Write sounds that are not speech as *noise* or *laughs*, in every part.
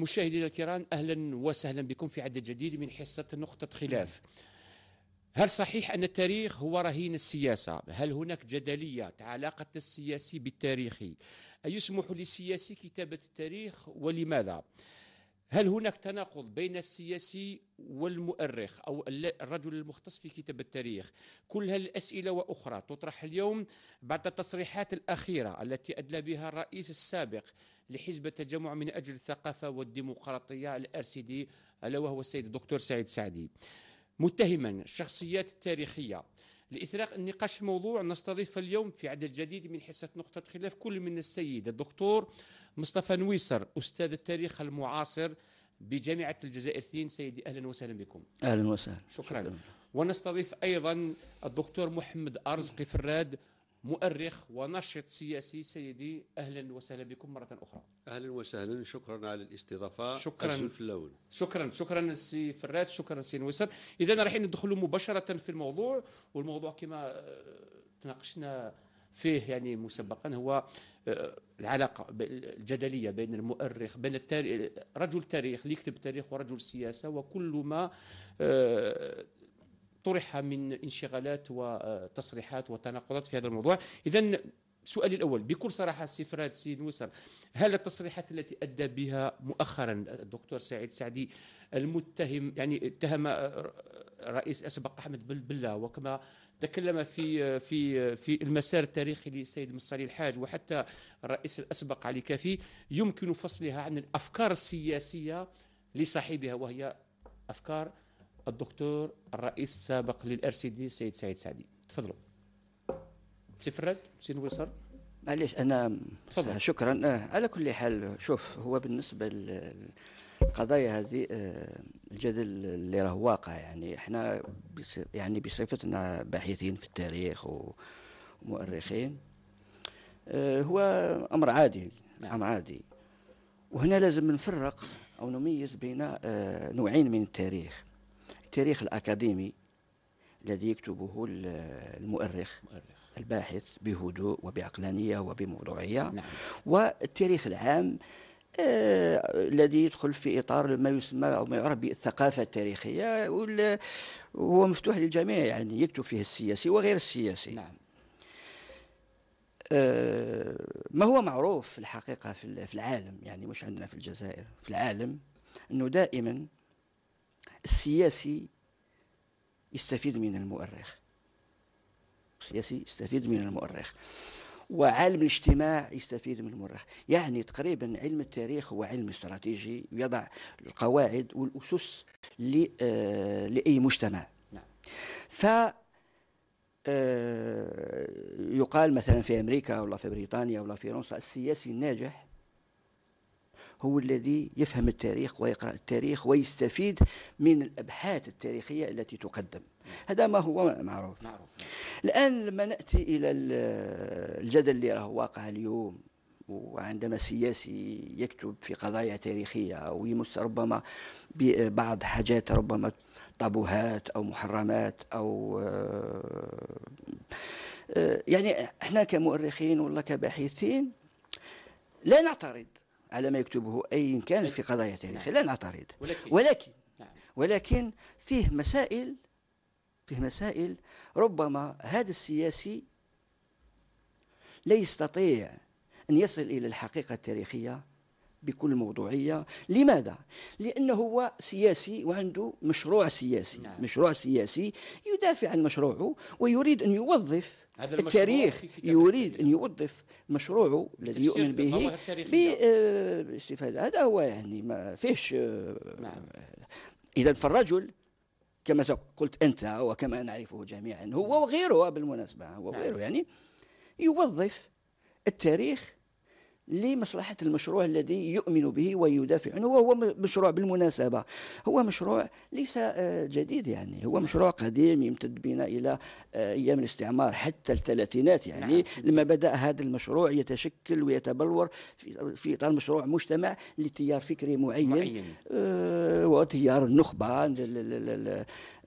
مشاهدينا الكرام اهلا وسهلا بكم في عدد جديد من حصه نقطه خلاف. هل صحيح ان التاريخ هو رهين السياسه؟ هل هناك جدليه علاقه السياسي بالتاريخي؟ أيسمح للسياسي كتابه التاريخ ولماذا؟ هل هناك تناقض بين السياسي والمؤرخ او الرجل المختص في كتاب التاريخ كل هذه الاسئله واخرى تطرح اليوم بعد التصريحات الاخيره التي ادلى بها الرئيس السابق لحزب التجمع من اجل الثقافه والديمقراطيه الار دي الا وهو السيد الدكتور سعيد سعدي متهما الشخصيات التاريخيه لإثراء النقاش في موضوع نستضيف اليوم في عدد جديد من حصة نقطة خلاف كل من السيد الدكتور مصطفى نويسر أستاذ التاريخ المعاصر بجامعة الجزائريين سيدي أهلا وسهلا بكم أهلا وسهلا شكرا, شكرا. ونستضيف أيضا الدكتور محمد أرزقي فراد مؤرخ وناشط سياسي سيدي اهلا وسهلا بكم مره اخرى اهلا وسهلا شكرا على الاستضافه شكرا في اللون شكرا شكرا سي فرات شكرا سي نويسر اذا رايحين ندخلوا مباشره في الموضوع والموضوع كما آه، تناقشنا فيه يعني مسبقا هو آه، العلاقه الجدليه بين المؤرخ بين التاريخ رجل تاريخ اللي يكتب تاريخ ورجل سياسه وكل ما آه، طرح من انشغالات وتصريحات وتناقضات في هذا الموضوع اذا سؤالي الأول بكل صراحة سي فراد سي نوسر هل التصريحات التي أدى بها مؤخرا الدكتور سعيد سعدي المتهم يعني اتهم رئيس أسبق أحمد بالله وكما تكلم في في في المسار التاريخي للسيد مصري الحاج وحتى الرئيس الأسبق علي كافي يمكن فصلها عن الأفكار السياسية لصاحبها وهي أفكار الدكتور الرئيس السابق للار سي دي سيد سعيد سعدي تفضلوا سي فراد سي نويصر معليش انا تفضل. شكرا أه، على كل حال شوف هو بالنسبه للقضايا هذه أه، الجدل اللي راه واقع يعني احنا يعني بصفتنا باحثين في التاريخ ومؤرخين أه، هو امر عادي نعم. امر عادي وهنا لازم نفرق او نميز بين نوعين من التاريخ التاريخ الأكاديمي الذي يكتبه المؤرخ الباحث بهدوء وبعقلانية وبموضوعية نعم. والتاريخ العام آه، الذي يدخل في اطار ما يسمى او ما يعرف بالثقافه التاريخيه وهو مفتوح للجميع يعني يكتب فيه السياسي وغير السياسي نعم. آه، ما هو معروف في الحقيقه في العالم يعني مش عندنا في الجزائر في العالم انه دائما السياسي يستفيد من المؤرخ السياسي يستفيد من المؤرخ وعالم الاجتماع يستفيد من المؤرخ يعني تقريبا علم التاريخ هو علم استراتيجي يضع القواعد والأسس آه، لأي مجتمع نعم. ف آه، يقال مثلا في امريكا ولا في بريطانيا ولا في فرنسا السياسي الناجح هو الذي يفهم التاريخ ويقرأ التاريخ ويستفيد من الأبحاث التاريخية التي تقدم هذا ما هو معروف, معروف. الآن لما نأتي إلى الجدل اللي راه واقع اليوم وعندما سياسي يكتب في قضايا تاريخية أو يمس ربما ببعض حاجات ربما طابوهات أو محرمات أو آه، يعني احنا كمؤرخين ولا كباحثين لا نعترض على ما يكتبه أي كان في قضايا تاريخية نعم. لا نعترض ولكن ولكن, نعم. ولكن فيه مسائل فيه مسائل ربما هذا السياسي لا يستطيع أن يصل إلى الحقيقة التاريخية بكل موضوعية لماذا؟ لأنه هو سياسي وعنده مشروع سياسي نعم. مشروع سياسي يدافع عن مشروعه ويريد أن يوظف التاريخ يريد أن يوظف مشروعه الذي يؤمن به باستفادة آه، هذا هو يعني ما فيهش آه، نعم. إذا فالرجل كما قلت أنت وكما نعرفه جميعا هو نعم. وغيره بالمناسبة هو وغيره نعم. يعني يوظف التاريخ لمصلحة المشروع الذي يؤمن به ويدافع عنه وهو مشروع بالمناسبة هو مشروع ليس آه، جديد يعني هو مشروع قديم يمتد بنا إلى آه، أيام الاستعمار حتى الثلاثينات يعني نعم. لما بدأ هذا المشروع يتشكل ويتبلور في إطار مشروع مجتمع لتيار فكري معين, معين. آه، وتيار النخبة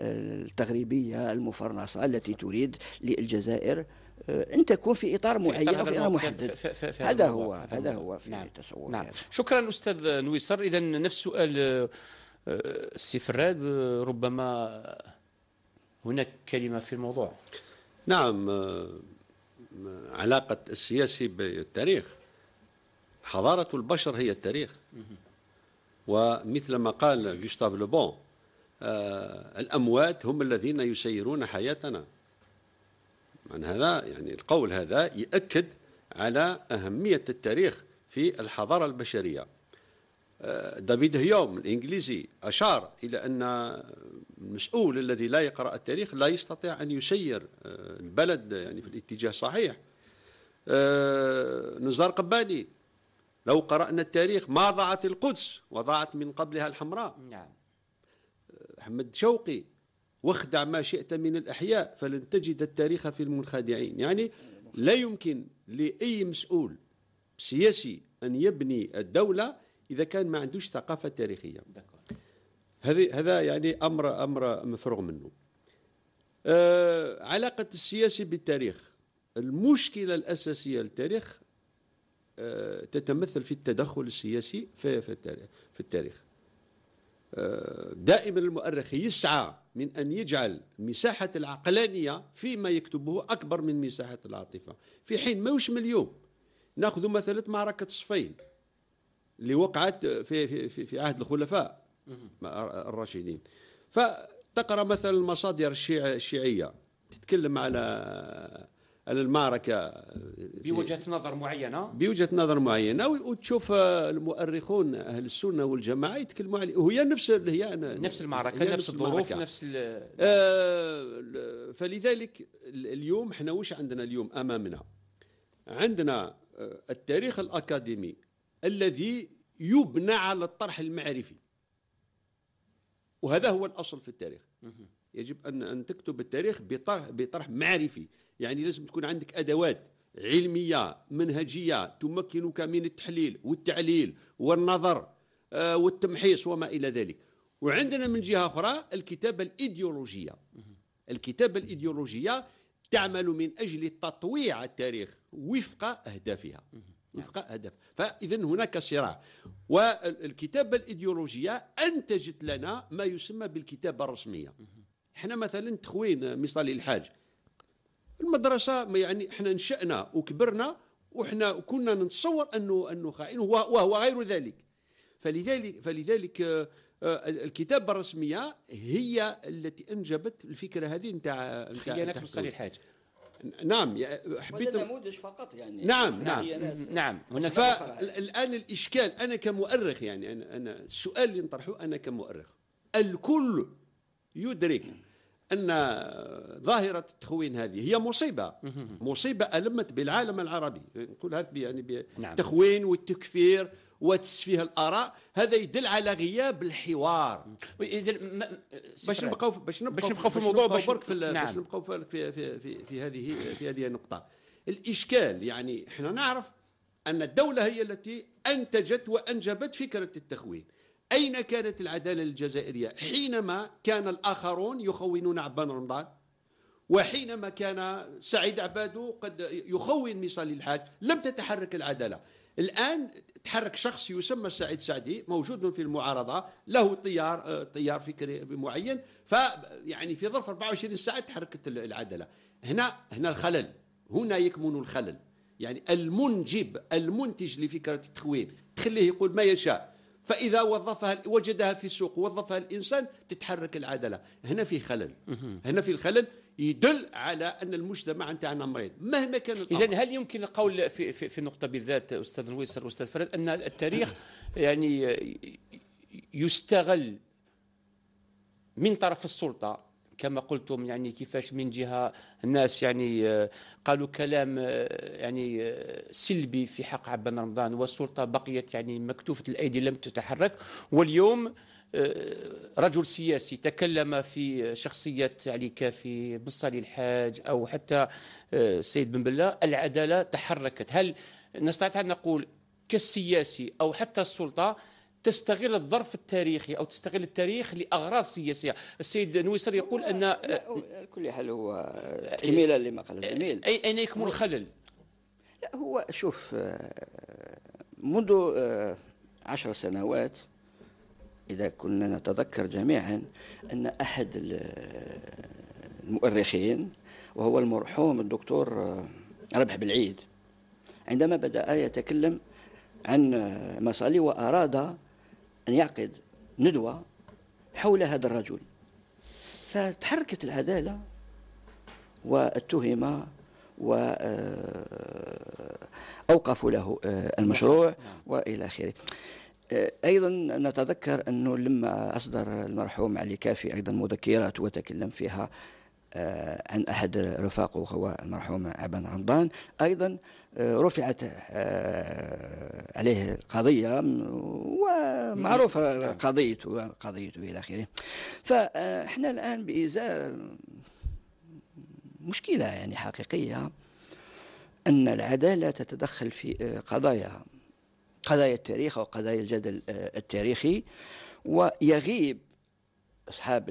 التغريبية المفرنصة التي تريد للجزائر آه، ان تكون في اطار معين في اطار محدد في في في هذا هو هذا هو في نعم. التصور نعم. يعني. شكرا استاذ نويسر اذا نفس سؤال السي آه، آه، فراد ربما هناك كلمه في الموضوع نعم علاقه السياسي بالتاريخ حضاره البشر هي التاريخ ومثل ما قال جوستاف لوبون الاموات هم الذين يسيرون حياتنا طبعا هذا يعني القول هذا يؤكد على أهمية التاريخ في الحضارة البشرية آه، دافيد هيوم الإنجليزي أشار إلى أن المسؤول الذي لا يقرأ التاريخ لا يستطيع أن يسير آه، البلد يعني في الاتجاه الصحيح آه، نزار قباني لو قرأنا التاريخ ما ضاعت القدس وضاعت من قبلها الحمراء نعم أحمد شوقي واخدع ما شئت من الأحياء فلن تجد التاريخ في المنخدعين يعني لا يمكن لأي مسؤول سياسي أن يبني الدولة إذا كان ما عندوش ثقافة تاريخية هذا يعني أمر أمر مفروغ منه آه علاقة السياسي بالتاريخ المشكلة الأساسية للتاريخ آه تتمثل في التدخل السياسي في التاريخ في التاريخ آه دائما المؤرخ يسعى من أن يجعل مساحة العقلانية فيما يكتبه أكبر من مساحة العاطفة في حين ما من اليوم ناخذ مثلا معركة صفين اللي وقعت في, في, في, في عهد الخلفاء الراشدين فتقرأ مثلا المصادر الشيعية تتكلم على المعركه بوجهه نظر معينه بوجهه نظر معينه وتشوف المؤرخون اهل السنه والجماعه يتكلموا عليه وهي نفس هي نفس المعركه هي نفس, الظروف نفس ال آه، فلذلك اليوم احنا واش عندنا اليوم امامنا عندنا آه، التاريخ الاكاديمي الذي يبنى على الطرح المعرفي وهذا هو الاصل في التاريخ يجب أن أن تكتب التاريخ بطرح بطرح معرفي يعني لازم تكون عندك أدوات علمية منهجية تمكنك من التحليل والتعليل والنظر آه، والتمحيص وما إلى ذلك وعندنا من جهة أخرى الكتابة الإيديولوجية الكتابة الإيديولوجية تعمل من أجل تطويع التاريخ وفق أهدافها وفق أهداف فإذا هناك صراع والكتابة الإيديولوجية أنتجت لنا ما يسمى بالكتابة الرسمية احنا مثلا تخوين مثال الحاج المدرسه يعني احنا نشأنا وكبرنا وحنا كنا نتصور انه انه خائن وهو غير ذلك فلذلك فلذلك آه، الكتابه الرسميه هي التي انجبت الفكره هذه نتاع نتاع مصطلح الحاج نعم حبيت نموذج فقط يعني نعم نعم نعم, نعم، هنا فالان الاشكال انا كمؤرخ يعني انا, أنا السؤال اللي نطرحه انا كمؤرخ الكل يدرك أن ظاهرة التخوين هذه هي مصيبة مصيبة ألمت بالعالم العربي نقولها يعني التخوين نعم. والتكفير وتسفيه الاراء هذا يدل على غياب الحوار اذا باش نبقاو باش نبقاو باش نبقاو في الموضوع باش نعم. نبقاو في باش نبقاو في, في في في هذه في هذه النقطه الاشكال يعني احنا نعرف ان الدوله هي التي انتجت وانجبت فكره التخوين أين كانت العدالة الجزائرية حينما كان الآخرون يخونون عبان رمضان وحينما كان سعيد عبادو قد يخون ميصال الحاج لم تتحرك العدالة الآن تحرك شخص يسمى سعيد سعدي موجود في المعارضة له طيار آه، طيار فكري معين فيعني في ظرف 24 ساعة تحركت العدالة هنا هنا الخلل هنا يكمن الخلل يعني المنجب المنتج لفكرة التخوين تخليه يقول ما يشاء فإذا وظفها وجدها في السوق وظفها الإنسان تتحرك العدالة هنا في خلل هنا في الخلل يدل على أن المجتمع نتاعنا مريض مهما كان الأمر إذا هل يمكن القول في, في, في النقطة بالذات أستاذ نويسر وأستاذ فرد أن التاريخ *laughs* يعني يستغل من طرف السلطة كما قلتم يعني كيفاش من جهه الناس يعني آه، قالوا كلام آه، يعني آه، سلبي في حق عبان رمضان والسلطه بقيت يعني مكتوفه الايدي لم تتحرك واليوم رجل سياسي تكلم في شخصية علي كافي بن الحاج أو حتى سيد بن بلا العدالة تحركت هل نستطيع أن نقول كالسياسي أو حتى السلطة تستغل الظرف التاريخي او تستغل التاريخ لاغراض سياسيه، السيد نويسر يقول ان كل حال هو تكمله أه، لما قال الزميل اي اين يكمن الخلل؟ لا هو شوف أه، منذ أه، عشر سنوات إذا كنا نتذكر جميعا أن أحد المؤرخين وهو المرحوم الدكتور ربح بالعيد عندما بدأ يتكلم عن مصالي وأراد أن يعقد ندوة حول هذا الرجل فتحركت العدالة واتهم وأوقفوا آه، له آه، المشروع نعم. وإلى آخره آه، ايضا نتذكر انه لما اصدر المرحوم علي كافي ايضا مذكرات وتكلم فيها عن آه، أحد رفاقه هو المرحوم عبان رمضان أيضا آه، رفعت آه، عليه قضية ومعروفة قضيته قضيته إلى آخره فإحنا الآن بإزاء مشكلة يعني حقيقية أن العدالة تتدخل في قضايا قضايا التاريخ أو قضايا الجدل التاريخي ويغيب أصحاب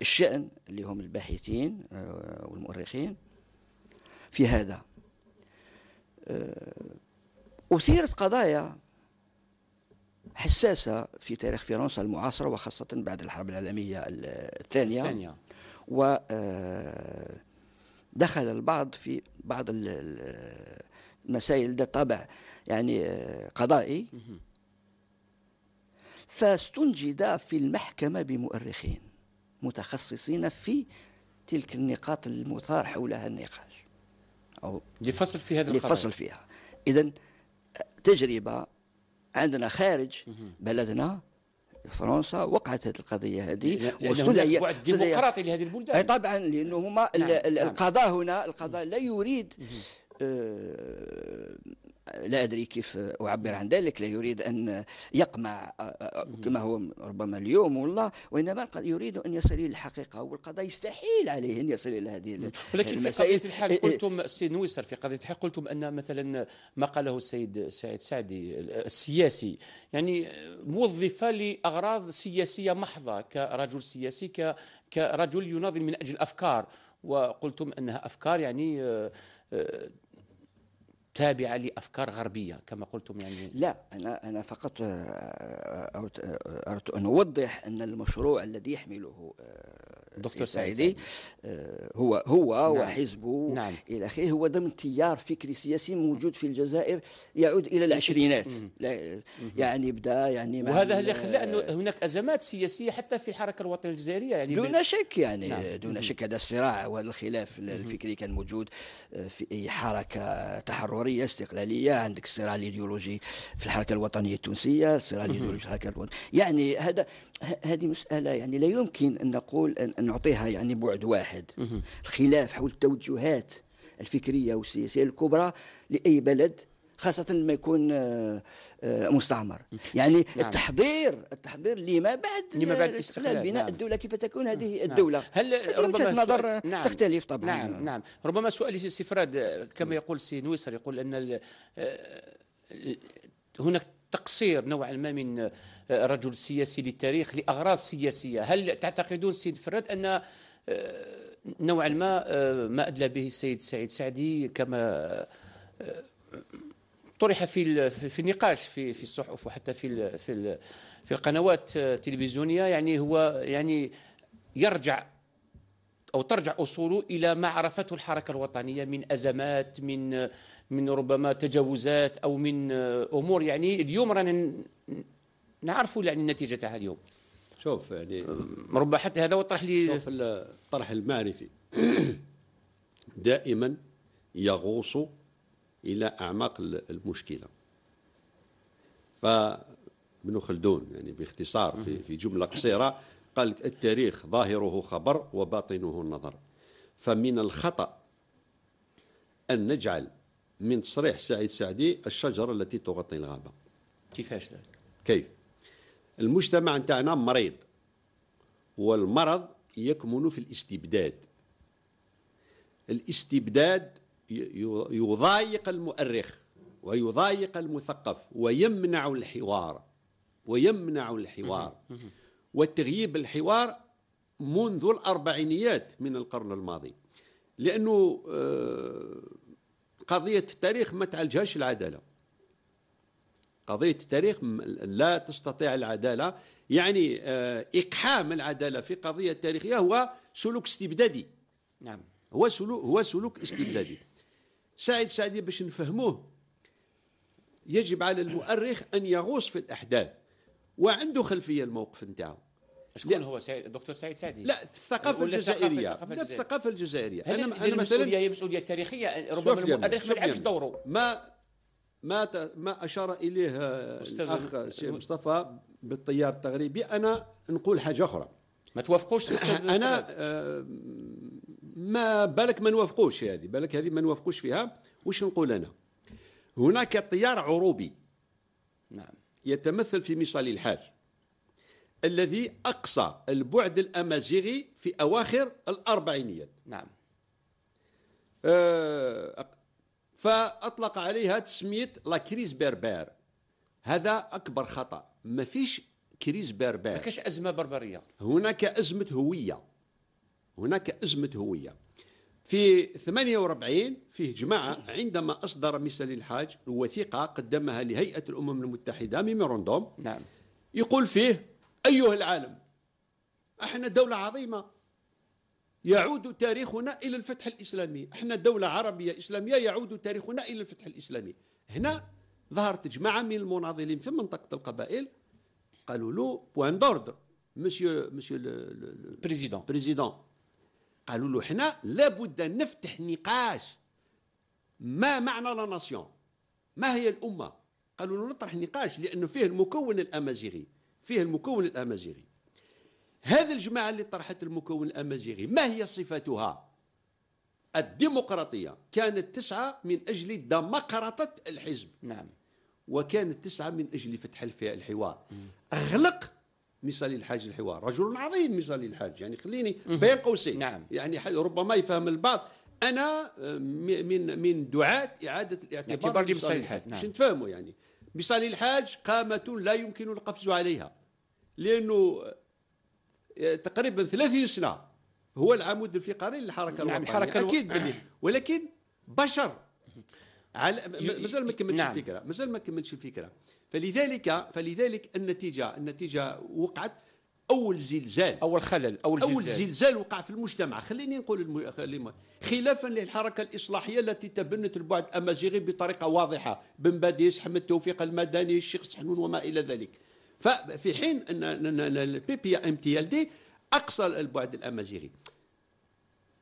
الشأن اللي هم الباحثين آه، والمؤرخين في هذا آه، أثيرت قضايا حساسة في تاريخ فرنسا المعاصرة وخاصة بعد الحرب العالمية الثانية الثانية و آه، دخل البعض في بعض المسائل ذات طابع يعني قضائي فاستنجد في المحكمة بمؤرخين متخصصين في تلك النقاط المثار حولها النقاش أو لفصل في هذا لفصل فيها إذا تجربة عندنا خارج بلدنا فرنسا وقعت هذه القضيه هذه وسوريا بعد ديمقراطي لهذه البلدان طبعا لانه هما نعم. نعم. القضاء هنا القضاء لا يريد آه لا أدري كيف أعبر عن ذلك لا يريد أن يقمع كما هو ربما اليوم والله وإنما يريد أن يصل إلى الحقيقة والقضاء يستحيل عليه أن يصل إلى هذه ولكن في قضية الحال إيه، إيه. قلتم السيد نويسر في قضية الحال قلتم أن مثلا ما قاله السيد سعيد سعدي السياسي يعني موظف لأغراض سياسية محضة كرجل سياسي كرجل يناضل من أجل أفكار وقلتم أنها أفكار يعني آه، آه، تابعة لأفكار غربية كما قلتم يعني لا أنا أنا فقط آه، أردت آه، أن أوضح أن المشروع الذي يحمله آه، دكتور إيه، سعيدي آه، هو هو نعم. وحزبه نعم. الى اخره هو ضمن تيار فكري سياسي موجود في الجزائر يعود الى العشرينات يعني بدا يعني وهذا اللي خلى انه هناك ازمات سياسيه حتى في الحركه الوطنيه الجزائريه يعني دون شك يعني نعم. دون شك هذا الصراع وهذا الخلاف الفكري كان موجود آه، في اي حركه تحرريه استقلاليه عندك الصراع الايديولوجي في الحركه الوطنيه التونسيه الصراع الايديولوجي في الحركه الوطنيه يعني هذا هذه مساله يعني لا يمكن ان نقول ان أن نعطيها يعني بعد واحد الخلاف حول التوجهات الفكرية والسياسية الكبرى لأي بلد خاصة لما يكون آه، آه، مستعمر يعني نعم. التحضير التحضير لما بعد لما بعد الاستقلال بناء نعم. الدولة كيف تكون هذه نعم. الدولة هل ربما نظر نعم. تختلف طبعا نعم نعم ربما سؤالي سي كما يقول سي نويسر يقول أن آه، هناك تقصير نوعا ما من الرجل آه، السياسي للتاريخ لأغراض سياسية هل تعتقدون سيد فراد أن آه، نوعا ما آه، ما أدلى به السيد سعيد سعدي كما طرح في في النقاش في في الصحف وحتى في في في القنوات التلفزيونيه يعني هو يعني يرجع او ترجع اصوله الى ما عرفته الحركه الوطنيه من ازمات من من ربما تجاوزات او من امور يعني اليوم رانا نعرفوا يعني النتيجه تاعها اليوم شوف يعني ربما حتى هذا وطرح لي شوف الطرح المعرفي *clears throat* دائما يغوص الى اعماق المشكله فابن خلدون يعني باختصار في في جمله قصيره قال التاريخ ظاهره خبر وباطنه نظر فمن الخطأ أن نجعل من تصريح سعيد سعدي الشجرة التي تغطي الغابة كيفاش ذلك؟ كيف؟ المجتمع نتاعنا مريض والمرض يكمن في الاستبداد الاستبداد يضايق المؤرخ ويضايق المثقف ويمنع الحوار ويمنع الحوار وتغييب الحوار منذ الأربعينيات من القرن الماضي لأنه آه، قضية التاريخ ما تعالجهاش العدالة قضية التاريخ لا تستطيع العدالة يعني آه، إقحام العدالة في قضية تاريخية هو سلوك استبدادي نعم هو سلوك هو سلوك استبدادي سعيد سعدي باش نفهموه يجب على المؤرخ أن يغوص في الأحداث وعنده خلفية الموقف نتاعو شكون هو سعيد الدكتور سعيد سعدي لا الثقافه الجزائريه لا الثقافة الجزائريه انا انا مثلا هي مسؤوليه تاريخيه ربما المؤرخ ما لعبش دوره ما ما ما اشار اليه الاخ سي مصطفى بالتيار التغريبي انا نقول حاجه اخرى ما توافقوش انا آه، ما بالك ما نوافقوش هذه بالك هذه ما نوافقوش فيها وش نقول انا هناك تيار عروبي نعم يتمثل في مصالي الحاج الذي أقصى البعد الأمازيغي في أواخر الأربعينيات نعم آه، فأطلق عليها تسمية لا كريز بربير هذا أكبر خطأ ما فيش كريز بربير ما أزمة بربرية هناك أزمة هوية هناك أزمة هوية في 48 فيه جماعة عندما أصدر مثل الحاج وثيقة قدمها لهيئة الأمم المتحدة ميموراندوم نعم يقول فيه أيها العالم احنا دولة عظيمة يعود تاريخنا إلى الفتح الإسلامي احنا دولة عربية إسلامية يعود تاريخنا إلى الفتح الإسلامي هنا ظهرت جماعة من المناضلين في منطقة القبائل قالوا له بوان دوردر مسيو مسيو بريزيدون بريزيدون قالوا له حنا لابد نفتح نقاش ما معنى لا ناسيون ما هي الامه قالوا له نطرح نقاش لانه فيه المكون الامازيغي فيه المكون الأمازيغي هذه الجماعة اللي طرحت المكون الأمازيغي ما هي صفتها الديمقراطية كانت تسعى من أجل دمقرطة الحزب نعم وكانت تسعى من أجل فتح الحوار أغلق مصالي الحاج الحوار رجل عظيم مصالي الحاج يعني خليني بين قوسين نعم. يعني ربما يفهم البعض انا آه، من من دعاه اعاده الاعتبار, الاعتبار الحاج نعم. باش نتفاهموا يعني بصالي الحاج قامة لا يمكن القفز عليها لأنه آه، تقريبا 30 سنة هو العمود الفقري للحركة نعم الوطنية أكيد الو... آه. ولكن بشر على مازال ما كملتش نعم. الفكرة مازال ما كملتش الفكرة فلذلك فلذلك النتيجة النتيجة وقعت اول زلزال اول خلل اول زلزال, أول زلزال وقع في المجتمع خليني نقول الم... خلافا للحركه الاصلاحيه التي تبنت البعد الامازيغي بطريقه واضحه بن باديس حمد توفيق المدني الشيخ سحنون وما الى ذلك ففي حين ان البي بي ام تي ال دي اقصى البعد الامازيغي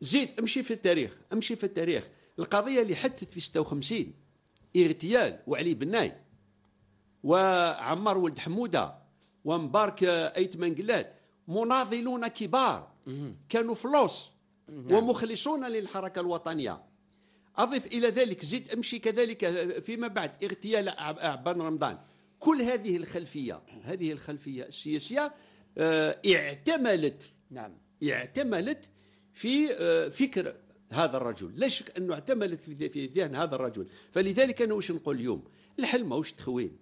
زيد امشي في التاريخ امشي في التاريخ القضيه اللي حدثت في 56 اغتيال وعلي بناي وعمار ولد حموده ومبارك ايت منقلات مناضلون كبار كانوا فلوس ومخلصون للحركه الوطنيه اضف الى ذلك زد امشي كذلك فيما بعد اغتيال عبان رمضان كل هذه الخلفيه هذه الخلفيه السياسيه آه، اعتملت نعم اعتملت في آه، فكر هذا الرجل لا شك انه اعتملت في ذهن هذا الرجل فلذلك انا واش نقول اليوم الحل ماهوش تخوين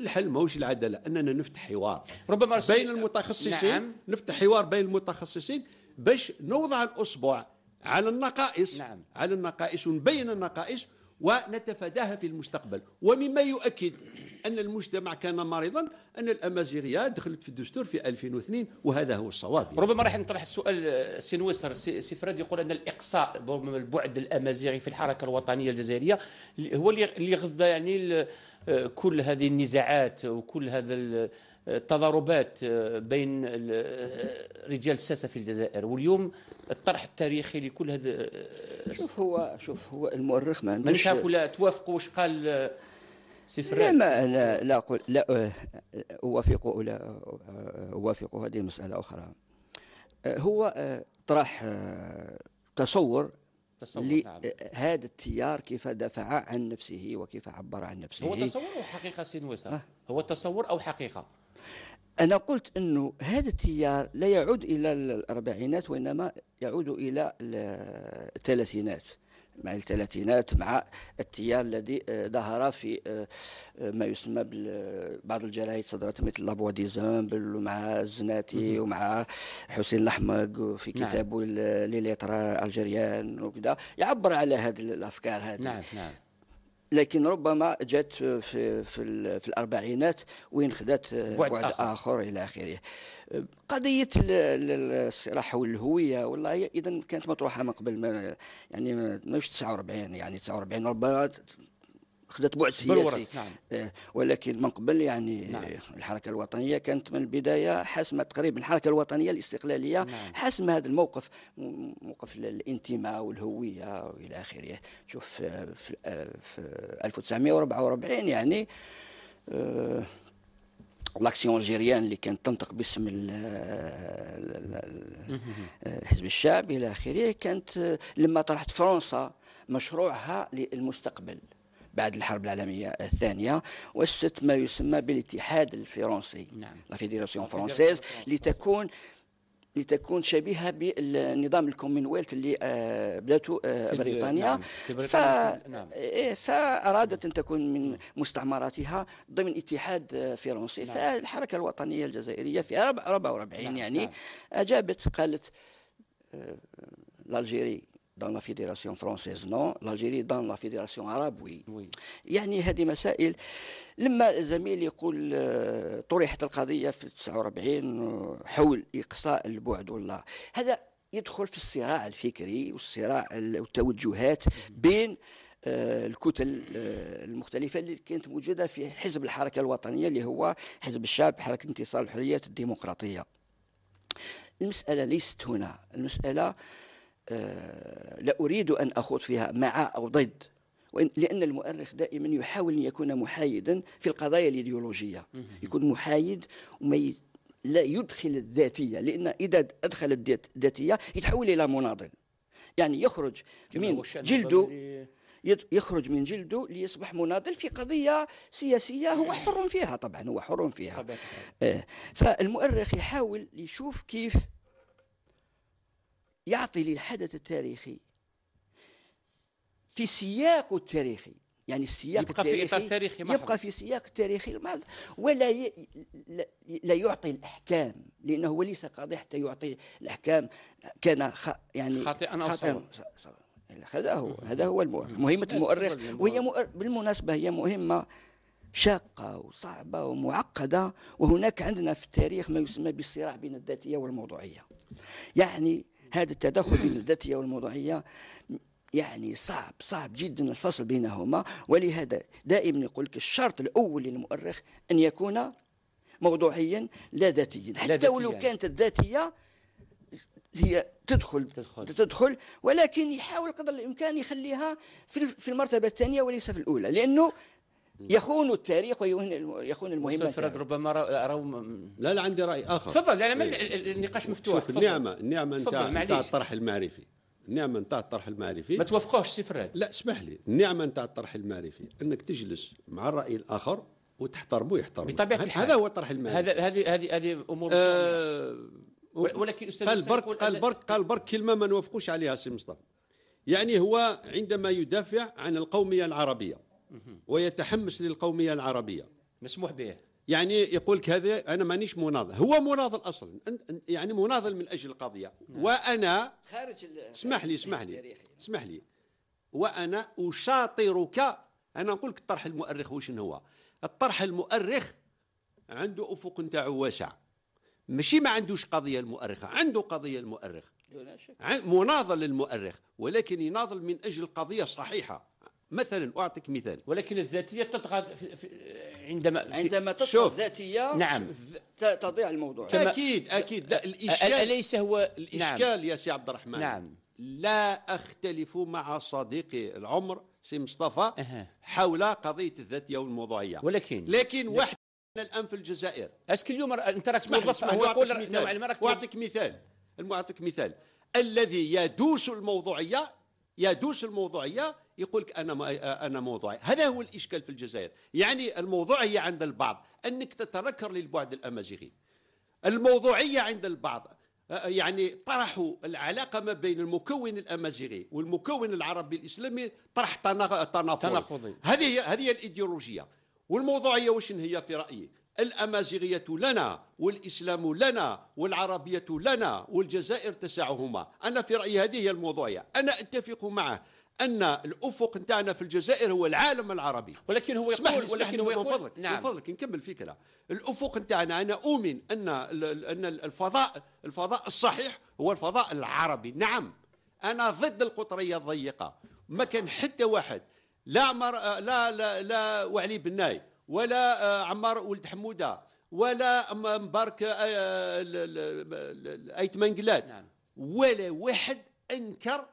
الحل ماهوش العداله اننا نفتح حوار ربما بين المتخصصين نعم. نفتح حوار بين المتخصصين باش نوضع الاصبع على النقائص نعم. على النقائص ونبين النقائص ونتفاداها في المستقبل ومما يؤكد أن المجتمع كان مريضا أن الأمازيغية دخلت في الدستور في 2002 وهذا هو الصواب يعني. ربما راح نطرح السؤال سينويسر سيفراد يقول أن الإقصاء البعد الأمازيغي في الحركة الوطنية الجزائرية هو اللي غذى يعني كل هذه النزاعات وكل هذا تضاربات آه، بين آه، رجال الساسه في الجزائر واليوم الطرح التاريخي لكل هذا آه، شوف هو شوف هو المؤرخ ما من شافوا ولا توافقوا واش قال لا ما لا لا أقول لا أوافق ولا أوافق هذه مسألة أخرى هو طرح تصور لهذا نعم. التيار كيف دفع عن نفسه وكيف عبر عن نفسه هو تصور أو حقيقة سينوسا هو تصور أو حقيقة أنا قلت أنه هذا التيار لا يعود إلى الأربعينات وإنما يعود إلى الثلاثينات مع الثلاثينات مع التيار الذي آه، ظهر في آه، آه، ما يسمى بعض الجرايد صدرت مثل لابوا دي زامبل ومع الزناتي ومع حسين الاحمق في نعم. كتابه نعم. لليترا الجريان وكذا يعبر على هذه الافكار هذه نعم نعم لكن ربما جات في في, في الاربعينات وين خدات آه، بعد, بعد آخر. اخر الى اخره قضيه الصراع حول الهويه والله اذا كانت مطروحه من قبل ما يعني ماشي 49 يعني 49 ربما خذت بعد سياسي نعم. آه، ولكن من قبل يعني نعم. الحركه الوطنيه كانت من البدايه حاسمه تقريبا الحركه الوطنيه الاستقلاليه نعم. حاسمه هذا الموقف موقف الانتماء والهويه والى اخره شوف آه، في, آه، في 1944 يعني لاكسيون الجيريان اللي كانت تنطق باسم حزب الشعب الى اخره كانت لما طرحت فرنسا مشروعها للمستقبل بعد الحرب العالمية الثانية وست ما يسمى بالاتحاد الفرنسي نعم. لا فيديراسيون فرونسيز لتكون لتكون شبيهه بالنظام الكومنولث اللي آه، بداته آه، بريطانيا نعم. ف... نعم. إيه، فارادت نعم. ان تكون من نعم. مستعمراتها ضمن اتحاد آه، فرنسي نعم. فالحركه الوطنيه الجزائريه في 44 نعم. يعني نعم. اجابت قالت الجيري dans la fédération française non l'Algérie dans la fédération arabe oui, oui. يعني هذه مسائل لما زميل يقول آه، طرحت القضية في 49 آه، حول إقصاء البعد والله هذا يدخل في الصراع الفكري والصراع والتوجهات بين آه، الكتل المختلفة اللي كانت موجودة في حزب الحركة الوطنية اللي هو حزب الشعب حركة انتصار الحريات الديمقراطية المسألة ليست هنا المسألة آه، لا أريد أن أخوض فيها مع أو ضد لأن المؤرخ دائما يحاول أن يكون محايدا في القضايا الإيديولوجية يكون محايد وما لا يدخل الذاتية لأن إذا أدخل الذاتية يتحول إلى مناضل يعني يخرج من يعني جلده يخرج من جلده ليصبح مناضل في قضية سياسية هو حر فيها طبعا هو حر فيها آه، فالمؤرخ يحاول يشوف كيف يعطي للحدث التاريخي في سياقه التاريخي يعني السياق يبقى التاريخي في إطار تاريخي يبقى في سياق التاريخي المحض ولا ي... لا يعطي الاحكام لانه هو ليس قاضي حتى يعطي الاحكام كان خ... يعني خاطئا او خاطئا هذا هو هذا هو مهمه المؤرخ وهي مؤر... بالمناسبه هي مهمه شاقة وصعبة ومعقدة وهناك عندنا في التاريخ ما يسمى بالصراع بين الذاتية والموضوعية يعني هذا التدخل بين الذاتية والموضوعية يعني صعب صعب جدا الفصل بينهما ولهذا دائما يقول لك الشرط الأول للمؤرخ أن يكون موضوعيا لا ذاتيا حتى لا ولو يعني. كانت الذاتية هي تدخل تدخل تدخل ولكن يحاول قدر الامكان يخليها في في المرتبه الثانيه وليس في الاولى لانه يخون التاريخ ويخون يخون المهمه فرد ربما راهو لا لا عندي راي اخر تفضل يعني النقاش مفتوح شوف النعمه النعمه نتاع نتاع الطرح المعرفي النعمه نتاع الطرح المعرفي ما توافقوش سي فراد لا اسمح لي النعمه نتاع الطرح المعرفي انك تجلس مع الراي الاخر وتحترمه يحترمه بطبيعه الحال هذا هو الطرح المعرفي هذا هذه هذه هذه امور آه ولكن استاذ قال برك قال برك قال برك كلمه ما نوافقوش عليها سي مصطفى يعني هو عندما يدافع عن القوميه العربيه ويتحمس للقومية العربية مسموح به يعني يقول لك هذا انا مانيش مناضل هو مناضل اصلا يعني مناضل من اجل القضيه نعم. وانا خارج اسمح لي اسمح لي يعني. اسمح لي وانا اشاطرك انا نقول لك الطرح المؤرخ واش هو الطرح المؤرخ عنده افق نتاعو واسع ماشي ما عندوش قضيه المؤرخه عنده قضيه المؤرخ مناضل المؤرخ ولكن يناضل من اجل قضيه صحيحه مثلا اعطيك مثال ولكن الذاتيه تطغى عندما عندما تطغى الذاتيه نعم تضيع الموضوع اكيد اكيد الاشكال اليس هو نعم. الاشكال نعم يا سي عبد الرحمن نعم لا اختلف مع صديقي العمر سي مصطفى أه. حول قضيه الذاتيه والموضوعيه ولكن لكن واحد الان في الجزائر اسك اليوم انت راك موظف هو يقول نوعا ما واعطيك مثال اعطيك مثال الذي يدوس الموضوعيه يدوش الموضوعيه يقول لك انا انا موضوعي هذا هو الاشكال في الجزائر يعني الموضوعيه عند البعض انك تتنكر للبعد الامازيغي الموضوعيه عند البعض يعني طرحوا العلاقه ما بين المكون الامازيغي والمكون العربي الاسلامي طرح تنافضي هذه هذه الايديولوجيه والموضوعيه واش هي في رايي الأمازيغية لنا والإسلام لنا والعربية لنا والجزائر تسعهما أنا في رأيي هذه هي الموضوعية أنا أتفق معه ان الافق نتاعنا في الجزائر هو العالم العربي ولكن هو يقول ولكن هو يقول من فضلك نعم. من فضلك نكمل الفكره الافق نتاعنا انا اؤمن ان ان الفضاء الفضاء الصحيح هو الفضاء العربي نعم انا ضد القطريه الضيقه ما كان حتى واحد لا مر... لا لا, لا وعلي بن ناي ولا آه، عمار ولد حموده ولا مبارك آه، ايت منقلات نعم. ولا واحد انكر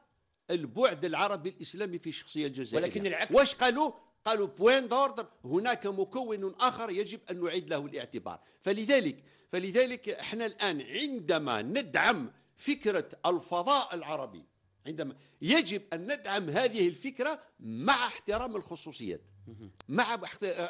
البعد العربي الاسلامي في الشخصيه الجزائريه ولكن العكس واش قالوا قالوا بوين دوردر هناك مكون اخر يجب ان نعيد له الاعتبار فلذلك فلذلك احنا الان عندما ندعم فكره الفضاء العربي عندما يجب أن ندعم هذه الفكرة مع احترام الخصوصيات مع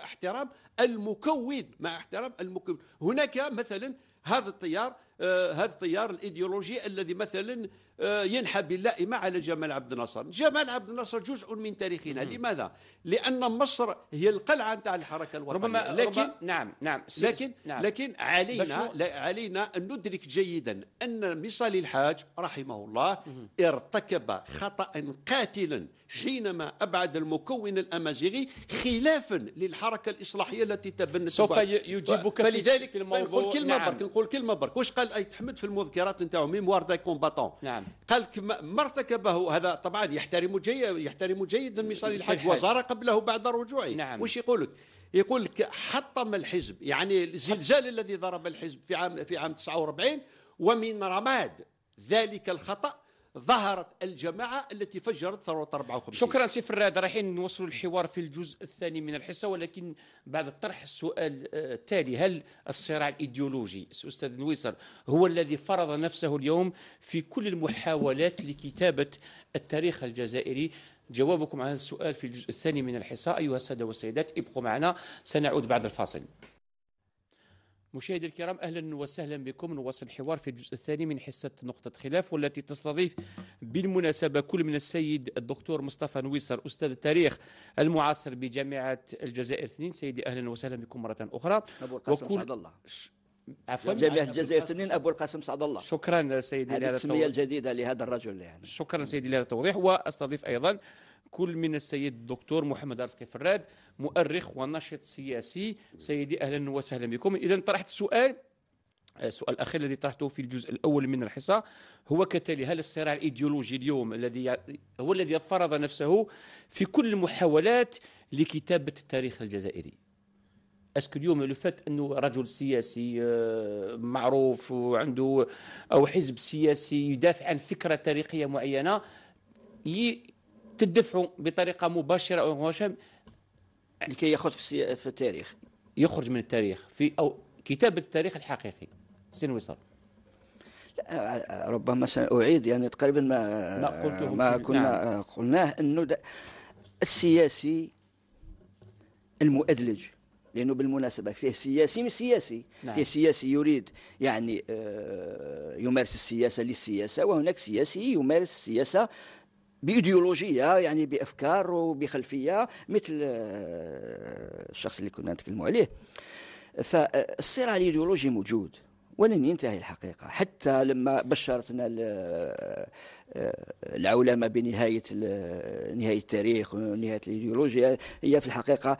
احترام المكون مع احترام المكون هناك مثلا هذا التيار آه، هذا التيار الايديولوجي الذي مثلا آه، ينحب اللائمه على جمال عبد الناصر جمال عبد الناصر جزء من تاريخنا لماذا لان مصر هي القلعه نتاع الحركه الوطنيه ربما لكن ربما نعم نعم لكن نعم لكن علينا علينا ان ندرك جيدا ان مصالي الحاج رحمه الله ارتكب خطا قاتلا حينما ابعد المكون الامازيغي خلافا للحركه الاصلاحيه التي تبنت سوف يجيبك فلذلك في الموضوع نقول كلمه نعم. برك نقول كلمه برك واش قال قال اي تحمد في المذكرات نتاعو ميموار داي كومباتون نعم قال ما ارتكبه هذا طبعا يحترم جيد يحترم جيدا مصاري الحج وزار قبله بعد رجوعه نعم واش يقول لك؟ يقول لك حطم الحزب يعني الزلزال الذي ضرب الحزب في عام في عام 49 ومن رماد ذلك الخطأ ظهرت الجماعه التي فجرت ثوره 54 شكرا سي فراد رايحين نوصلوا الحوار في الجزء الثاني من الحصه ولكن بعد طرح السؤال آه، التالي هل الصراع الايديولوجي استاذ نويسر هو الذي فرض نفسه اليوم في كل المحاولات لكتابه التاريخ الجزائري جوابكم على السؤال في الجزء الثاني من الحصه ايها الساده والسيدات ابقوا معنا سنعود بعد الفاصل مشاهدي الكرام اهلا وسهلا بكم نواصل الحوار في الجزء الثاني من حصه نقطه خلاف والتي تستضيف بالمناسبه كل من السيد الدكتور مصطفى نويسر استاذ التاريخ المعاصر بجامعه الجزائر اثنين سيدي اهلا وسهلا بكم مره اخرى ابو القاسم وكل... سعد الله عفوا جامعه الجزائر اثنين ابو القاسم سعد الله شكرا سيدي لهذا التوضيح الجديده لهذا الرجل يعني شكرا سيدي لهذا التوضيح واستضيف ايضا كل من السيد الدكتور محمد ارسكي فراد مؤرخ وناشط سياسي سيدي أهلا وسهلا بكم إذا طرحت سؤال آه، السؤال الاخير الذي طرحته في الجزء الاول من الحصه هو كتالي هل الصراع الايديولوجي اليوم الذي هو الذي فرض نفسه في كل المحاولات لكتابه التاريخ الجزائري اسكو اليوم لو فات انه رجل سياسي آه، معروف وعنده او حزب سياسي يدافع عن فكره تاريخيه معينه تدفعوا بطريقه مباشره او مباشره لكي ياخذ في, في التاريخ يخرج من التاريخ في او كتابه التاريخ الحقيقي سين وصل ربما ساعيد يعني تقريبا ما ما, قلته ما كنا نعم. قلناه انه السياسي المؤدلج لانه بالمناسبه فيه سياسي من سياسي نعم. فيه سياسي يريد يعني آه، يمارس السياسه للسياسه وهناك سياسي يمارس السياسه بايديولوجيه يعني بافكار وبخلفيه مثل آه، الشخص اللي كنا نتكلموا عليه فالصراع الايديولوجي موجود ولن ينتهي الحقيقه حتى لما بشرتنا آه، العولمه بنهايه نهايه التاريخ ونهايه الايديولوجيا هي في الحقيقه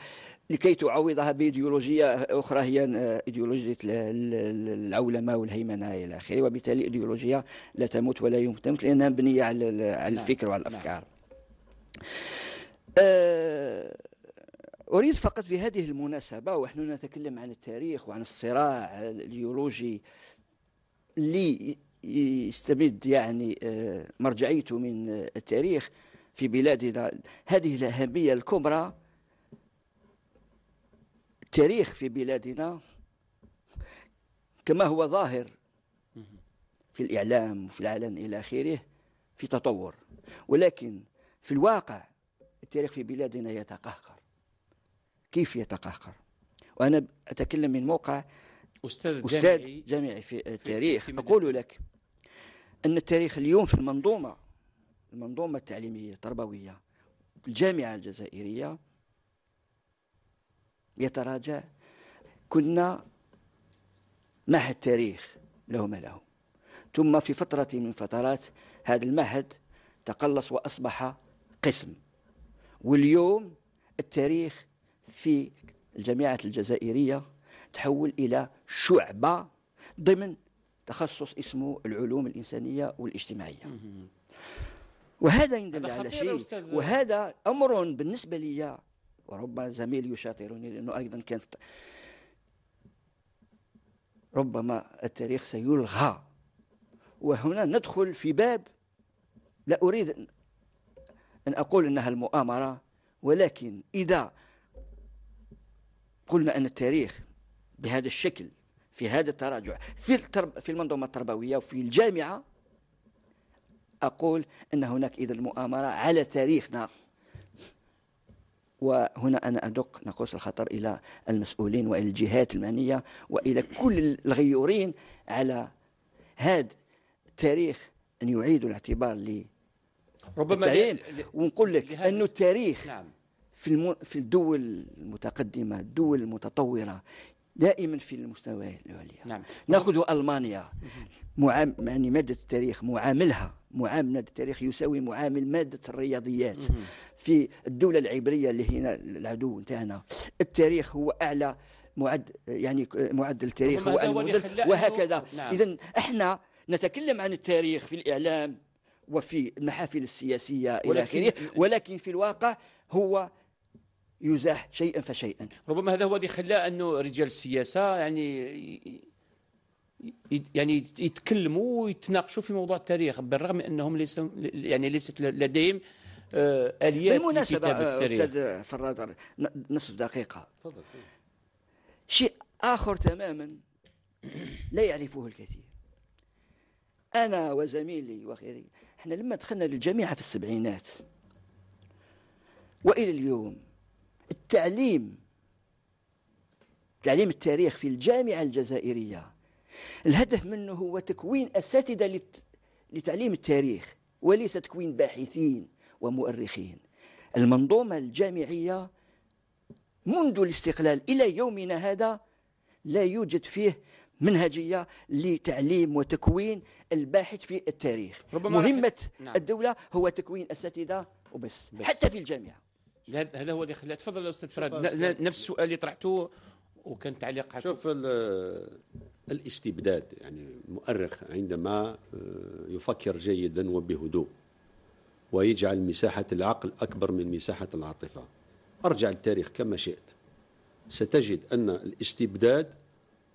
لكي تعوضها بايديولوجيه اخرى هي ايديولوجيه العولمه والهيمنه الى اخره وبالتالي ايديولوجيه لا تموت ولا تموت لانها مبنيه على نعم، الفكر وعلى نعم. الافكار آه، أريد فقط في هذه المناسبة ونحن نتكلم عن التاريخ وعن الصراع الإيديولوجي اللي يستمد يعني آه، مرجعيته من التاريخ في بلادنا هذه الأهمية الكبرى التاريخ في بلادنا كما هو ظاهر في الإعلام وفي العلن إلى آخره في تطور ولكن في الواقع التاريخ في بلادنا يتقهقر كيف يتقهقر وأنا أتكلم من موقع أستاذ, أستاذ جامعي, جامعي في التاريخ في أقول لك أن التاريخ اليوم في المنظومة المنظومة التعليمية التربوية الجامعة الجزائرية يتراجع كنا معهد تاريخ له ما له ثم في فترة من فترات هذا المعهد تقلص وأصبح قسم واليوم التاريخ في الجامعات الجزائرية تحول إلى شعبة ضمن تخصص اسمه العلوم الإنسانية والاجتماعية وهذا يندل على شيء وهذا أمر بالنسبة لي وربما زميل يشاطرني لأنه أيضا كان في ربما التاريخ سيلغى وهنا ندخل في باب لا أريد أن أقول أنها المؤامرة ولكن إذا قلنا أن التاريخ بهذا الشكل في هذا التراجع في الترب في المنظومة التربوية وفي الجامعة أقول أن هناك إذا المؤامرة على تاريخنا وهنا أنا أدق نقص الخطر إلى المسؤولين وإلى الجهات المعنية وإلى كل الغيورين على هذا التاريخ أن يعيدوا الاعتبار ل ربما ونقول لك أن التاريخ نعم. في الم... في الدول المتقدمة الدول المتطورة دائما في المستويات العليا نعم. ناخذ ألمانيا معام... يعني مادة التاريخ معاملها معاملة التاريخ يساوي معامل مادة الرياضيات في الدولة العبرية اللي هنا العدو نتاعنا التاريخ هو أعلى معد يعني معدل التاريخ هو المدل وهكذا نعم. إذا احنا نتكلم عن التاريخ في الإعلام وفي المحافل السياسية إلى آخره ولكن في الواقع هو يزاح شيئا فشيئا ربما هذا هو اللي خلى أنه رجال السياسة يعني يعني يتكلموا ويتناقشوا في موضوع التاريخ بالرغم انهم ليس يعني ليست لديهم آه، اليات بالمناسبه آه، استاذ فراد نصف دقيقه تفضل شيء اخر تماما لا يعرفه الكثير انا وزميلي وغيري احنا لما دخلنا للجامعه في السبعينات والى اليوم التعليم تعليم التاريخ في الجامعه الجزائريه الهدف منه هو تكوين أساتذة لتعليم التاريخ وليس تكوين باحثين ومؤرخين المنظومة الجامعية منذ الاستقلال إلى يومنا هذا لا يوجد فيه منهجيه لتعليم وتكوين الباحث في التاريخ ربما مهمه نعم. الدوله هو تكوين اساتذه وبس بس. حتى في الجامعه هذا هو اللي خلاه تفضل استاذ فراد نفس السؤال اللي طرحته وكان تعليق شوف الاستبداد يعني المؤرخ عندما آه، يفكر جيدا وبهدوء ويجعل مساحة العقل أكبر من مساحة العاطفة أرجع التاريخ كما شئت ستجد أن الاستبداد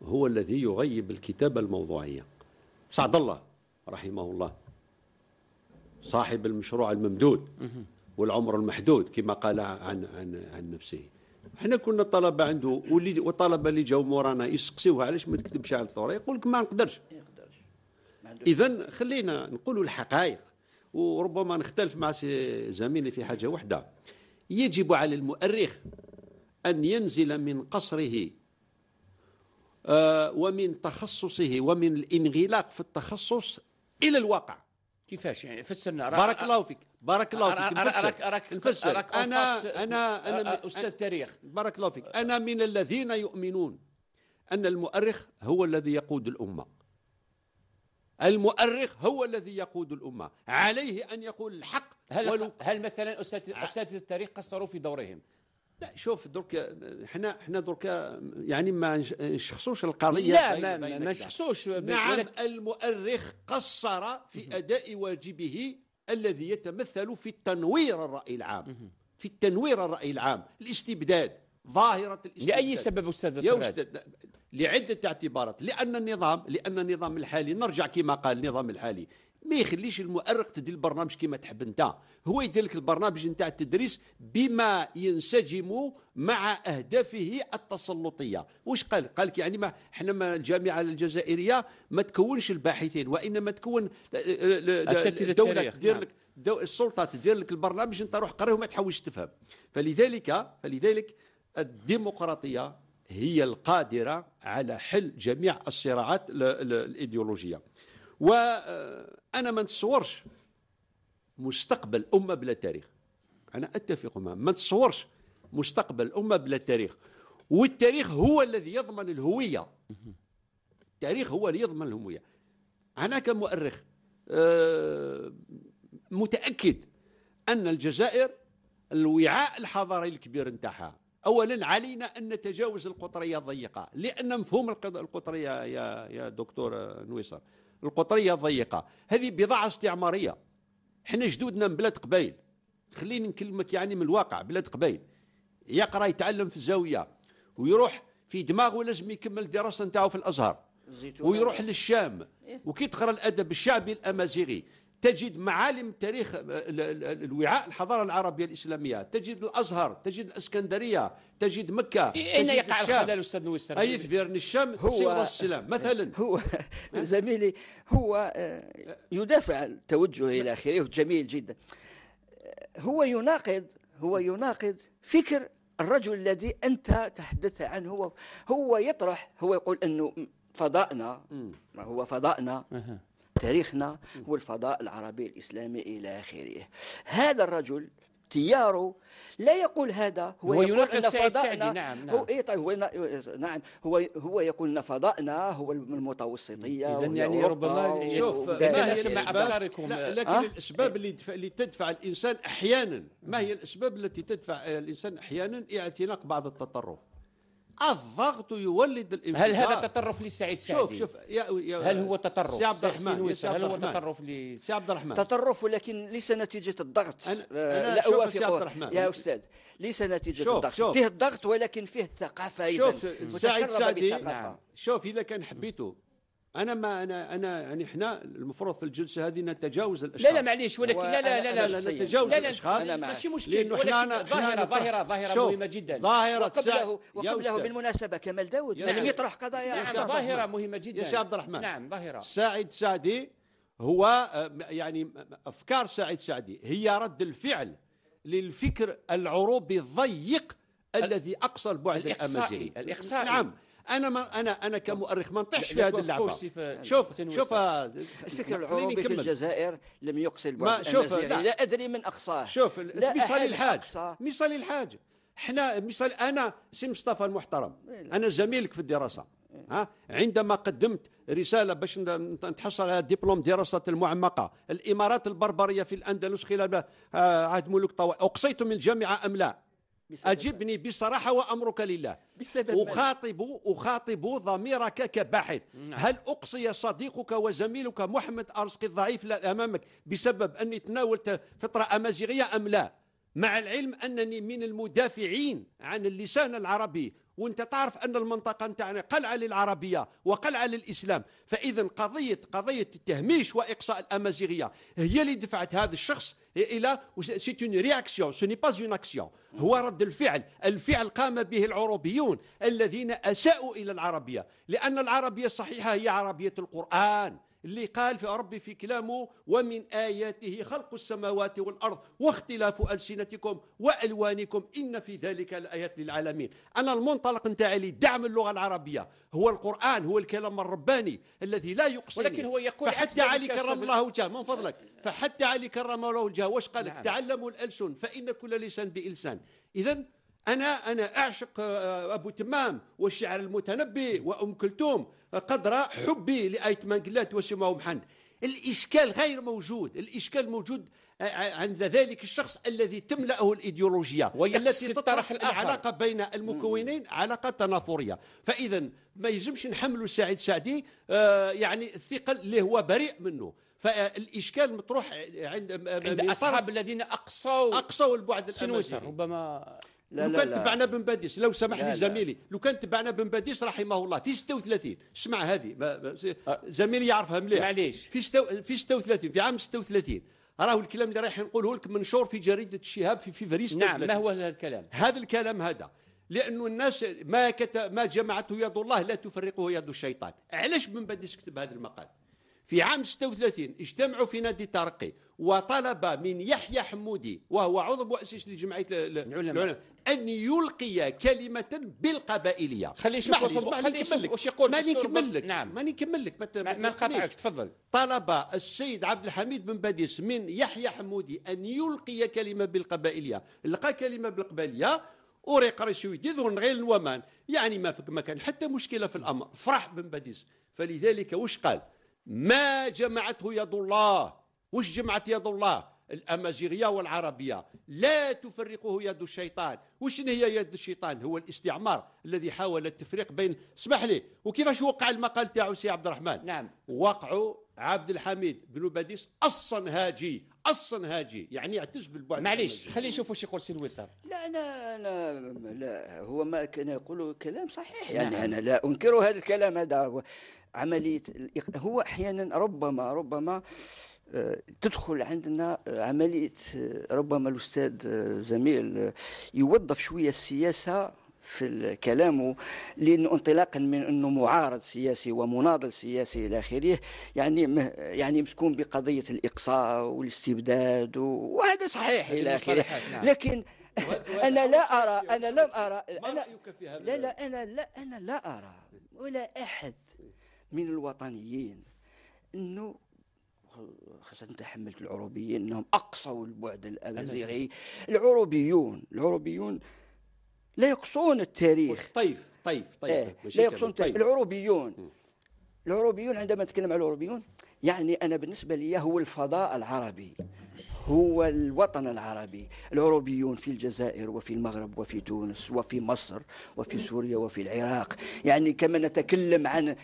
هو الذي يغيب الكتابة الموضوعية سعد الله رحمه الله صاحب المشروع الممدود والعمر المحدود كما قال عن عن عن نفسه حنا كنا الطلبه عنده واللي والطلبه اللي جاوا مورانا يسقسيوها علاش ما تكتبش على الثوره يقول لك ما نقدرش اذا خلينا نقولوا الحقائق وربما نختلف مع زميلي في حاجه واحده يجب على المؤرخ ان ينزل من قصره آه، ومن تخصصه ومن الانغلاق في التخصص الى الواقع كيفاش يعني فسر لنا بارك الله فيك بارك الله فيك نفسر أراك نفسر أراك انا انا انا استاذ تاريخ بارك الله فيك انا من الذين يؤمنون ان المؤرخ هو الذي يقود الامه المؤرخ هو الذي يقود الامه عليه ان يقول الحق هل ولو هل مثلا اساتذه التاريخ قصروا في دورهم لا شوف درك حنا حنا درك يعني ما نشخصوش القضيه لا ما ما, ما نشخصوش نعم المؤرخ قصر في اداء واجبه الذي يتمثل في التنوير الراي العام في التنوير الراي العام الاستبداد ظاهره الاستبداد لاي سبب استاذ لعده اعتبارات لان النظام لان النظام الحالي نرجع كما قال النظام الحالي ما يخليش المؤرخ تدير البرنامج كما تحب انت هو يدير لك البرنامج نتاع التدريس بما ينسجم مع اهدافه التسلطيه واش قال قال لك يعني ما احنا ما الجامعه الجزائريه ما تكونش الباحثين وانما تكون الدوله تدير لك نعم. دو السلطه تدير لك البرنامج انت روح قريه وما تحاولش تفهم فلذلك فلذلك الديمقراطيه هي القادره على حل جميع الصراعات الايديولوجيه و انا ما نتصورش مستقبل امه بلا تاريخ انا اتفق معه ما نتصورش مستقبل امه بلا تاريخ والتاريخ هو الذي يضمن الهويه التاريخ هو اللي يضمن الهويه انا كمؤرخ آه، متاكد ان الجزائر الوعاء الحضاري الكبير نتاعها اولا علينا ان نتجاوز القطريه الضيقه لان مفهوم القطريه يا يا دكتور نويصر القطريه الضيقه هذه بضاعه استعماريه حنا جدودنا من بلاد قبيل خليني نكلمك يعني من الواقع بلاد قبيل يقرا يتعلم في الزاويه ويروح في دماغه لازم يكمل الدراسه نتاعو في الازهر ويروح للشام إيه. وكي تقرا الادب الشعبي الامازيغي تجد معالم تاريخ آه، الوعاء الحضاره العربيه الاسلاميه تجد الازهر تجد الاسكندريه تجد مكه إيه، اين يقع الخلل استاذ نويسر اي فيرن الشام هو السلام مثلا *laughs* هو زميلي هو آه، يدافع عن الى نعم. اخره جميل جدا آه، هو يناقض هو يناقض فكر الرجل الذي انت تحدث عنه هو, هو يطرح هو يقول انه فضائنا ما هو فضائنا تاريخنا والفضاء العربي الإسلامي إلى آخره هذا الرجل تياره لا يقول هذا هو, هو يقول ان فضائنا نعم نعم هو, نعم. إيه طيب هو نعم هو هو يقول ان فضائنا هو المتوسطيه اذا يعني ربما شوف يعني ما هي افكاركم لكن أه؟ الاسباب اللي اللي تدفع الانسان احيانا ما هي الاسباب التي تدفع الانسان احيانا اعتناق بعض التطرف الضغط يولد الانفجار هل هذا تطرف لسعيد سعدي؟ شوف شوف يا يا هل هو تطرف؟ سي عبد الرحمن هل هو تطرف ل سي عبد الرحمن تطرف ولكن ليس نتيجة الضغط أنا, أنا آه، لا شوف سي عبد الرحمن يا أستاذ ليس نتيجة شوف الضغط شوف فيه الضغط ولكن فيه الثقافة أيضا شوف سعيد سعدي نعم. شوف إذا كان حبيته انا ما انا انا يعني احنا المفروض في الجلسه هذه نتجاوز الاشخاص لا لا معليش ولكن لا لا لا لا, نتجاوز لا لا الاشخاص لا ماشي مشكل ولكن احنا ظاهره ظاهره, ظاهرة مهمه جدا ظاهره وقبله وقبله بالمناسبه كمال داود لم يطرح قضايا نعم ظاهره مهمه جدا يا شيخ عبد الرحمن نعم ظاهره سعيد سعدي هو آه، يعني افكار سعيد سعدي هي رد الفعل للفكر العروبي الضيق الذي اقصى البعد الامازيغي الاقصائي نعم انا ما انا انا كمؤرخ ما نطيحش في هذه اللعبه شوف شوف الفكر آه، العربي في الجزائر لم يقصد ما شوف لا. لا ادري من اقصاه شوف مثال الحاج مثال الحاج احنا مثال انا سي مصطفى المحترم إيه، انا زميلك في الدراسه إيه. ها عندما قدمت رساله باش نتحصل على دبلوم دراسه المعمقه الامارات البربريه في الاندلس خلال آه، عهد ملوك طوائف اقصيت من الجامعه ام لا أجبني بصراحة وأمرك لله أخاطب أخاطب ضميرك كباحث نعم. هل أقصي صديقك وزميلك محمد أرزقي الضعيف أمامك بسبب أني تناولت فطرة أمازيغية أم لا مع العلم أنني من المدافعين عن اللسان العربي وانت تعرف ان المنطقه نتاعنا قلعه للعربيه وقلعه للاسلام فاذا قضيه قضيه التهميش واقصاء الامازيغيه هي اللي دفعت هذا الشخص الى سي اون رياكسيون سو ني باز اون اكسيون هو رد الفعل الفعل قام به العروبيون الذين اساءوا الى العربيه لان العربيه الصحيحه هي عربيه القران اللي قال في ربي في كلامه ومن آياته خلق السماوات والأرض واختلاف ألسنتكم وألوانكم إن في ذلك الآيات للعالمين أنا المنطلق نتاعي دعم اللغة العربية هو القرآن هو الكلام الرباني الذي لا يقصني ولكن هو يقول فحتى علي كرم الله وجهه من فضلك نعم. فحتى علي كرم الله وجهه واش قال نعم. تعلموا الألسن فإن كل لسان بإلسان إذا أنا أنا أعشق آه، آه، أبو تمام والشعر المتنبي وأم كلثوم آه، قدر حبي لايت مانجلات وسمعه محمد الإشكال غير موجود الإشكال موجود عند ذلك الشخص الذي تملأه الإيديولوجيا التي تطرح العلاقة بين المكونين علاقة تنافرية فإذا ما يجمش نحملوا سعيد سعدي يعني الثقل اللي هو بريء منه فالاشكال مطروح عند عند اصحاب الذين اقصوا اقصوا البعد سن ربما لا لو كان تبعنا بن باديس لو سمح لي زميلي لو كان تبعنا بن باديس رحمه الله في 36 اسمع هذه أه. زميلي يعرفها مليح معليش في ستو في 36 في عام 36 راهو الكلام اللي رايح نقوله لك منشور في جريده الشهاب في فيفريس نعم ما هو هذا الكلام هذا الكلام هذا لانه الناس ما كت... ما جمعته يد الله لا تفرقه يد الشيطان علاش بن باديس كتب هذا المقال في عام 36 اجتمعوا في نادي الترقي وطلب من يحيى حمودي وهو عضو مؤسس لجمعيه العلماء ان يلقي كلمه بالقبائليه خلي اسمح لي خلي شوف لك واش يقول ماني نكمل لك نعم ماني نكمل لك ما نقاطعك تفضل طلب السيد عبد الحميد بن باديس من يحيى حمودي ان يلقي كلمه بالقبائليه لقى كلمه بالقبائليه وري رشيدي ذون غير الومان يعني ما ما كان حتى مشكله في الامر فرح بن باديس فلذلك وش قال؟ ما جمعته يد الله وش جمعت يد الله الأمازيغية والعربية لا تفرقه يد الشيطان وش هي يد الشيطان هو الاستعمار الذي حاول التفريق بين اسمح لي وكيفاش وقع المقال تاعو سي عبد الرحمن نعم وقعوا عبد الحميد بن باديس الصنهاجي اصلا هاجي يعني يعتز بالبعد معليش خلينا نشوفوا واش يقول سي الوسام لا انا انا لا هو ما كان يقول كلام صحيح يعني نعم. انا لا انكر هذا الكلام هذا عمليه هو احيانا ربما ربما آه، تدخل عندنا عمليه آه، ربما الاستاذ آه، زميل يوظف شويه السياسه في الكلام لأنه انطلاقا من أنه معارض سياسي ومناضل سياسي إلى آخره يعني يعني مسكون بقضية الإقصاء والاستبداد وهذا صحيح إلى آخره نعم. لكن أنا لا أرى أنا لم أرى أنا لا لا أنا لا أنا لا أرى ولا أحد من الوطنيين أنه خاصة تحملت العروبيين أنهم أقصوا البعد الأمازيغي العروبيون العروبيون لا يقصون التاريخ طيب طيب طيب إيه لا يقصون طيب. العروبيون العروبيون عندما نتكلم عن العروبيون يعني أنا بالنسبة لي هو الفضاء العربي هو الوطن العربي العروبيون في الجزائر وفي المغرب وفي تونس وفي مصر وفي سوريا وفي العراق يعني كما نتكلم عن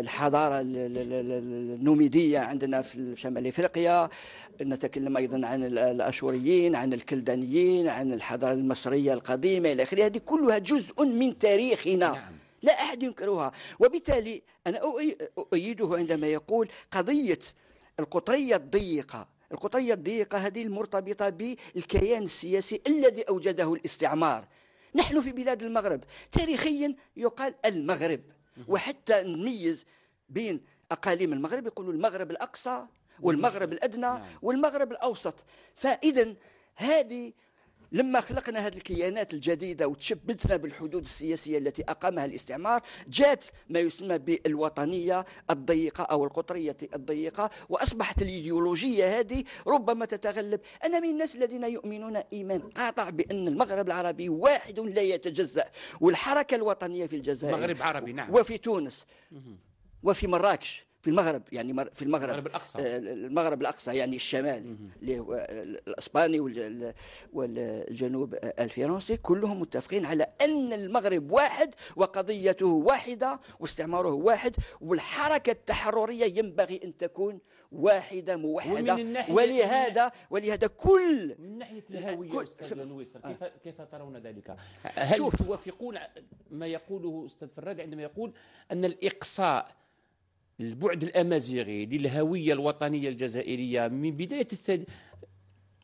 الحضارة النوميدية عندنا في شمال إفريقيا نتكلم أيضا عن الأشوريين عن الكلدانيين عن الحضارة المصرية القديمة إلى آخره هذه كلها جزء من تاريخنا نعم. لا أحد ينكرها وبالتالي أنا أؤيده عندما يقول قضية القطرية الضيقة القطرية الضيقة هذه المرتبطة بالكيان السياسي الذي أوجده الاستعمار نحن في بلاد المغرب تاريخيا يقال المغرب وحتى نميز بين أقاليم المغرب يقولوا المغرب الأقصى والمغرب الأدنى نعم. والمغرب الأوسط فإذا هذه لما خلقنا هذه الكيانات الجديدة وتشبثنا بالحدود السياسية التي أقامها الاستعمار جاءت ما يسمى بالوطنية الضيقة أو القطرية الضيقة وأصبحت الإيديولوجية هذه ربما تتغلب أنا من الناس الذين يؤمنون إيمان قاطع بأن المغرب العربي واحد لا يتجزأ والحركة الوطنية في الجزائر المغرب عربي نعم وفي تونس وفي مراكش في المغرب يعني في المغرب المغرب الاقصى آه، المغرب الاقصى يعني الشمال اللي هو الاسباني والجنوب الفرنسي كلهم متفقين على ان المغرب واحد وقضيته واحده واستعماره واحد والحركه التحرريه ينبغي ان تكون واحده موحده ولهذا ولهذا كل من ناحيه الهويه استاذ نويسر آه. كيف كيف ترون ذلك؟ هل توافقون ما يقوله استاذ فراد عندما يقول ان الاقصاء البعد الامازيغي للهويه الوطنيه الجزائريه من بدايه الثد...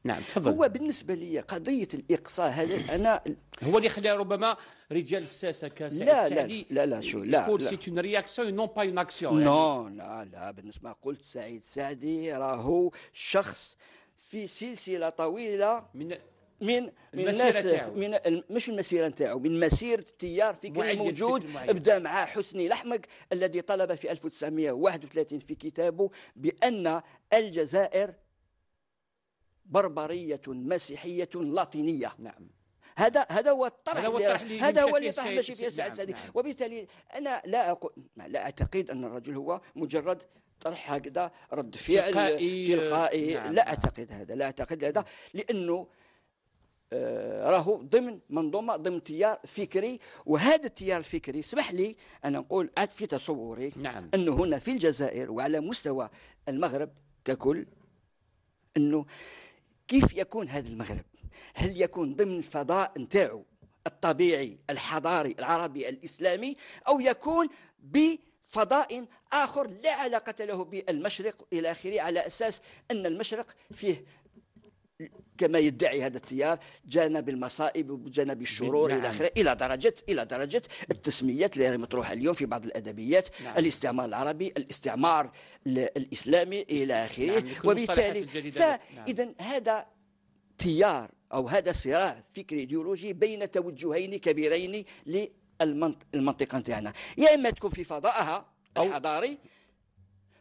نعم تفضل هو بالنسبه لي قضيه الاقصاء هذا انا هو اللي خلى ربما رجال الساسه كسعيد لا لا لا لا شو لا يقول سيت اون رياكسيون نو با اون اكسيون نو لا لا بالنسبه قلت سعيد سعدي راهو شخص في سلسله طويله من من من الناس من مش المسيره نتاعو من مسيره التيار فكري موجود بدا مع حسني الاحمق الذي طلب في 1931 في كتابه بان الجزائر بربريه مسيحيه لاطينيه نعم هذا هذا هو الطرح هذا هو اللي طرح ماشي فيه سعد سعدي وبالتالي انا لا أقول لا اعتقد ان الرجل هو مجرد طرح هكذا رد فعل تلقائي, تلقائي نعم. لا نعم. اعتقد هذا لا اعتقد هذا نعم. لانه آه، راهو ضمن منظومه ضمن تيار فكري وهذا التيار الفكري اسمح لي انا نقول عاد في تصوري نعم. انه هنا في الجزائر وعلى مستوى المغرب ككل انه كيف يكون هذا المغرب هل يكون ضمن الفضاء نتاعو الطبيعي الحضاري العربي الاسلامي او يكون ب فضاء آخر لا علاقة له بالمشرق إلى آخره على أساس أن المشرق فيه كما يدعي هذا التيار جانب المصائب وجانب الشرور نعم. الى اخره الى درجه الى درجه التسميات اللي مطروحه اليوم في بعض الادبيات نعم. الاستعمار العربي الاستعمار الاسلامي الى اخره نعم. وبالتالي فاذا نعم. هذا تيار او هذا صراع فكري ايديولوجي بين توجهين كبيرين للمنطقه نتاعنا يا اما تكون في فضائها الحضاري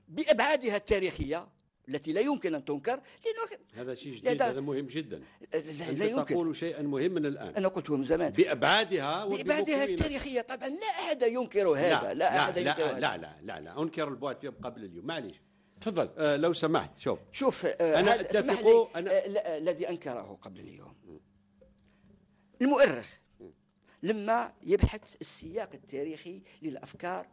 بابعادها التاريخيه التي لا يمكن أن تنكر لأنه هذا شيء جديد هذا مهم جدا لا, لا يمكن تقول شيئا مهما الآن أنا قلته من زمان بأبعادها بأبعادها التاريخية طبعا لا أحد ينكر هذا لا, لا أحد لا, ينكر لا, لا لا لا لا أنكر البعد قبل اليوم معليش تفضل آه لو سمحت شوف شوف آه أنا أتفق أنا آه، الذي آه أنكره قبل اليوم المؤرخ لما يبحث السياق التاريخي للأفكار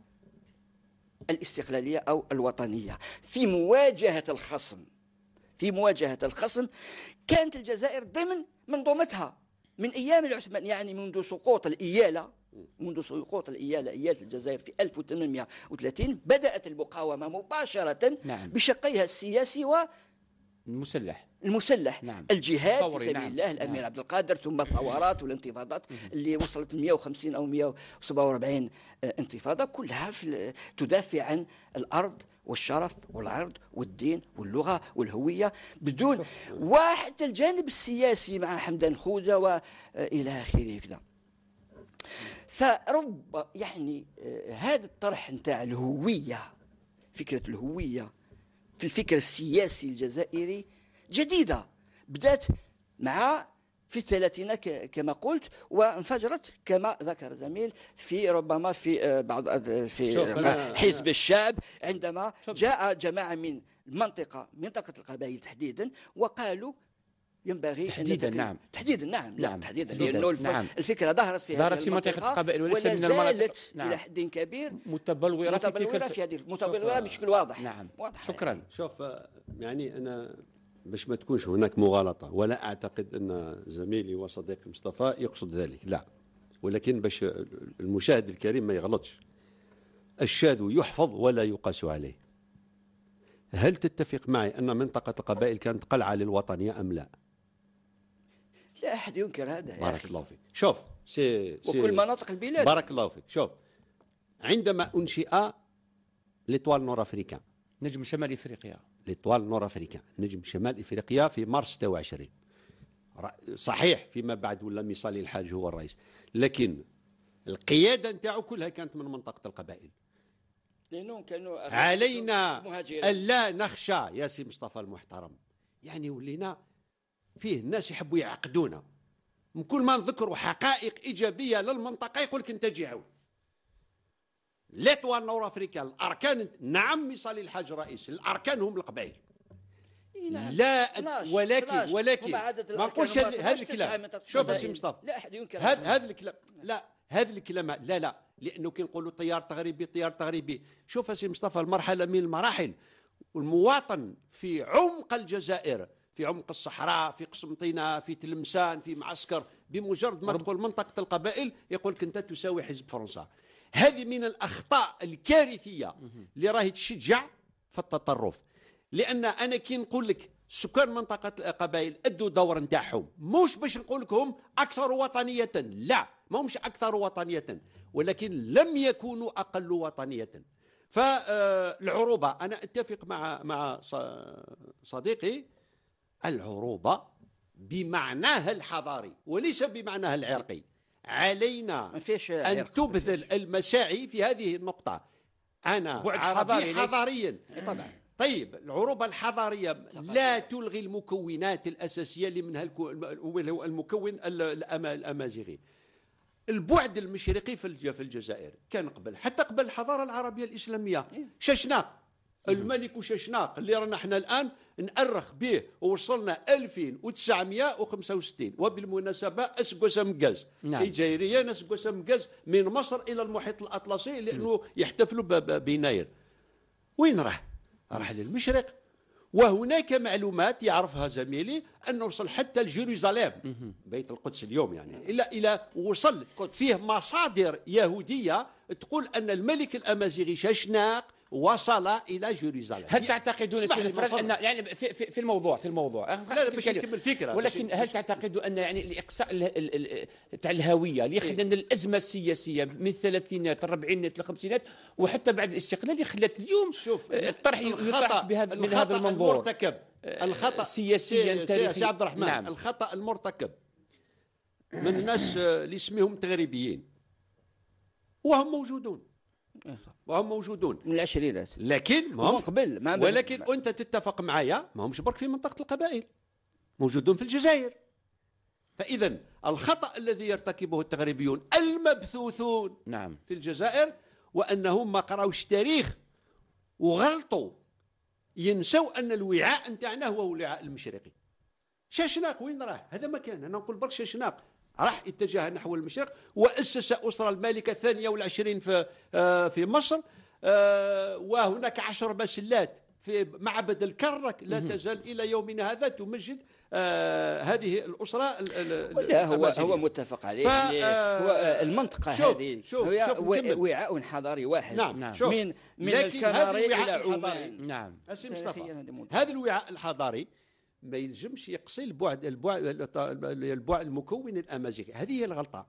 الاستقلالية أو الوطنية في مواجهة الخصم في مواجهة الخصم كانت الجزائر ضمن منظومتها من أيام العثمان يعني منذ سقوط الإيالة منذ سقوط الإيالة إيالة الجزائر في 1830 بدأت المقاومة مباشرة نعم. بشقيها السياسي المسلح المسلح نعم. الجهاد في سبيل نعم. الله الامير نعم. عبد القادر ثم الثورات والانتفاضات اللي وصلت 150 او 147 آه، انتفاضه كلها في تدافع عن الارض والشرف والعرض والدين واللغه والهويه بدون وحتى الجانب السياسي مع حمدان خوذه والى آه، اخره كذا فرب يعني آه، هذا الطرح نتاع الهويه فكره الهويه في الفكر السياسي الجزائري جديدة بدأت مع في الثلاثينات كما قلت وانفجرت كما ذكر زميل في ربما في آه، بعض آه، في حزب الشعب عندما جاء جماعه من المنطقه منطقه القبائل تحديدا وقالوا ينبغي تحديدا نعم تحديدا نعم نعم تحديدا لانه نعم. الفكره ظهرت في ظهرت في منطقه القبائل وليس من المناطق نعم. الى حد كبير متبلوره في تلك متبلوره في هذه متبلوره بشكل واضح نعم واضح يعني. شكرا يعني. شوف يعني انا باش ما تكونش هناك مغالطه ولا اعتقد ان زميلي وصديقي مصطفى يقصد ذلك لا ولكن باش المشاهد الكريم ما يغلطش الشاذ يحفظ ولا يقاس عليه هل تتفق معي ان منطقه القبائل كانت قلعه للوطنيه ام لا؟ لا أحد ينكر هذا يعني. بارك الله فيك شوف سي سي وكل مناطق البلاد بارك الله فيك شوف عندما أنشئ ليطوال نور أفريكان نجم شمال افريقيا ليطوال نور افريكان نجم شمال افريقيا في مارس 26 صحيح فيما بعد ولا ميصالي الحاج هو الرئيس لكن القياده نتاعو كلها كانت من منطقه القبائل لانهم كانوا علينا الا نخشى يا سي مصطفى المحترم يعني ولينا فيه الناس يحبوا يعقدونا من كل ما نذكروا حقائق ايجابيه للمنطقه يقول لك أنت جهوي ليتوا نور افريكا الاركان نعم مصالي الحاج الرئيس الاركان هم القبائل إيه، لا, لا ولكن ولكن ما نقولش هذا الكلام شوف سي مصطفى لا احد ينكر هذا الكلام لا هذا الكلام لا لا لانه كي نقولوا طيار تغريبي طيار تغريبي شوف سي مصطفى المرحله من المراحل المواطن في عمق الجزائر في عمق الصحراء في قسنطينه في تلمسان في معسكر بمجرد ما تقول منطقه القبائل يقول لك انت تساوي حزب فرنسا هذه من الاخطاء الكارثيه اللي راهي تشجع في التطرف لان انا كي نقول لك سكان منطقه القبائل ادوا دور نتاعهم مش باش نقول لكم اكثر وطنيه لا ما همش اكثر وطنيه ولكن لم يكونوا اقل وطنيه فالعروبه انا اتفق مع مع صديقي العروبة بمعناها الحضاري وليس بمعناها العرقي علينا أن تبذل المساعي في هذه النقطة أنا بعد عربي حضاريا طبعا طيب العروبة الحضارية لا تلغي المكونات الأساسية اللي منها المكون الأمازيغي البعد المشرقي في الجزائر كان قبل حتى قبل الحضارة العربية الإسلامية ششنا الملك ششناق اللي رانا احنا الان نأرخ به ووصلنا 1965 وبالمناسبة أسقوس مقاز نعم. الجزائريين أسقوس مقاز من مصر إلى المحيط الأطلسي لأنه نعم. يحتفلوا بيناير وين راح؟ راح للمشرق وهناك معلومات يعرفها زميلي أنه وصل حتى لجيروزاليم بيت القدس اليوم يعني إلى إلى وصل فيه مصادر يهودية تقول أن الملك الأمازيغي ششناق وصل الى جيروزالم هل تعتقدون سيدي فرج ان يعني في, في, في الموضوع في الموضوع لا لا باش نكمل الفكره ولكن هل تعتقدوا ان يعني الاقصاء تاع الهويه اللي خلى إيه. الازمه السياسيه من الثلاثينات الاربعينات الخمسينات وحتى بعد الاستقلال اللي خلات اليوم شوف آه، الطرح يطرح بهذا من هذا المنظور المرتكب آه، الخطا سياسيا تاريخيا عبد الرحمن نعم. الخطا المرتكب من الناس آه، اللي اسمهم تغريبيين وهم موجودون وهم موجودون من العشرينات لكن ما هم قبل ما ولكن ما. انت تتفق معايا ما همش برك في منطقه القبائل موجودون في الجزائر فاذا الخطا الذي يرتكبه التغريبيون المبثوثون نعم في الجزائر وانهم ما قراوش تاريخ وغلطوا ينسوا ان الوعاء نتاعنا هو الوعاء المشرقي شاشناق وين راه هذا مكان انا نقول برك شاشناق راح اتجه نحو المشرق وأسس أسرة المالكة الثانية والعشرين في آه، في مصر آه، وهناك عشر مسلات في معبد الكرك لا تزال الى يومنا هذا تمجد آه، هذه الاسره لا هو هو متفق عليه يعني هو المنطقه شوف هذه شوف هي شوف وعاء حضاري واحد نعم, نعم من من الكناري الى عمان نعم اسي مصطفى هذا الوعاء الحضاري ما ينجمش يقصي البعد البعد البعد المكون الامازيغي هذه هي الغلطه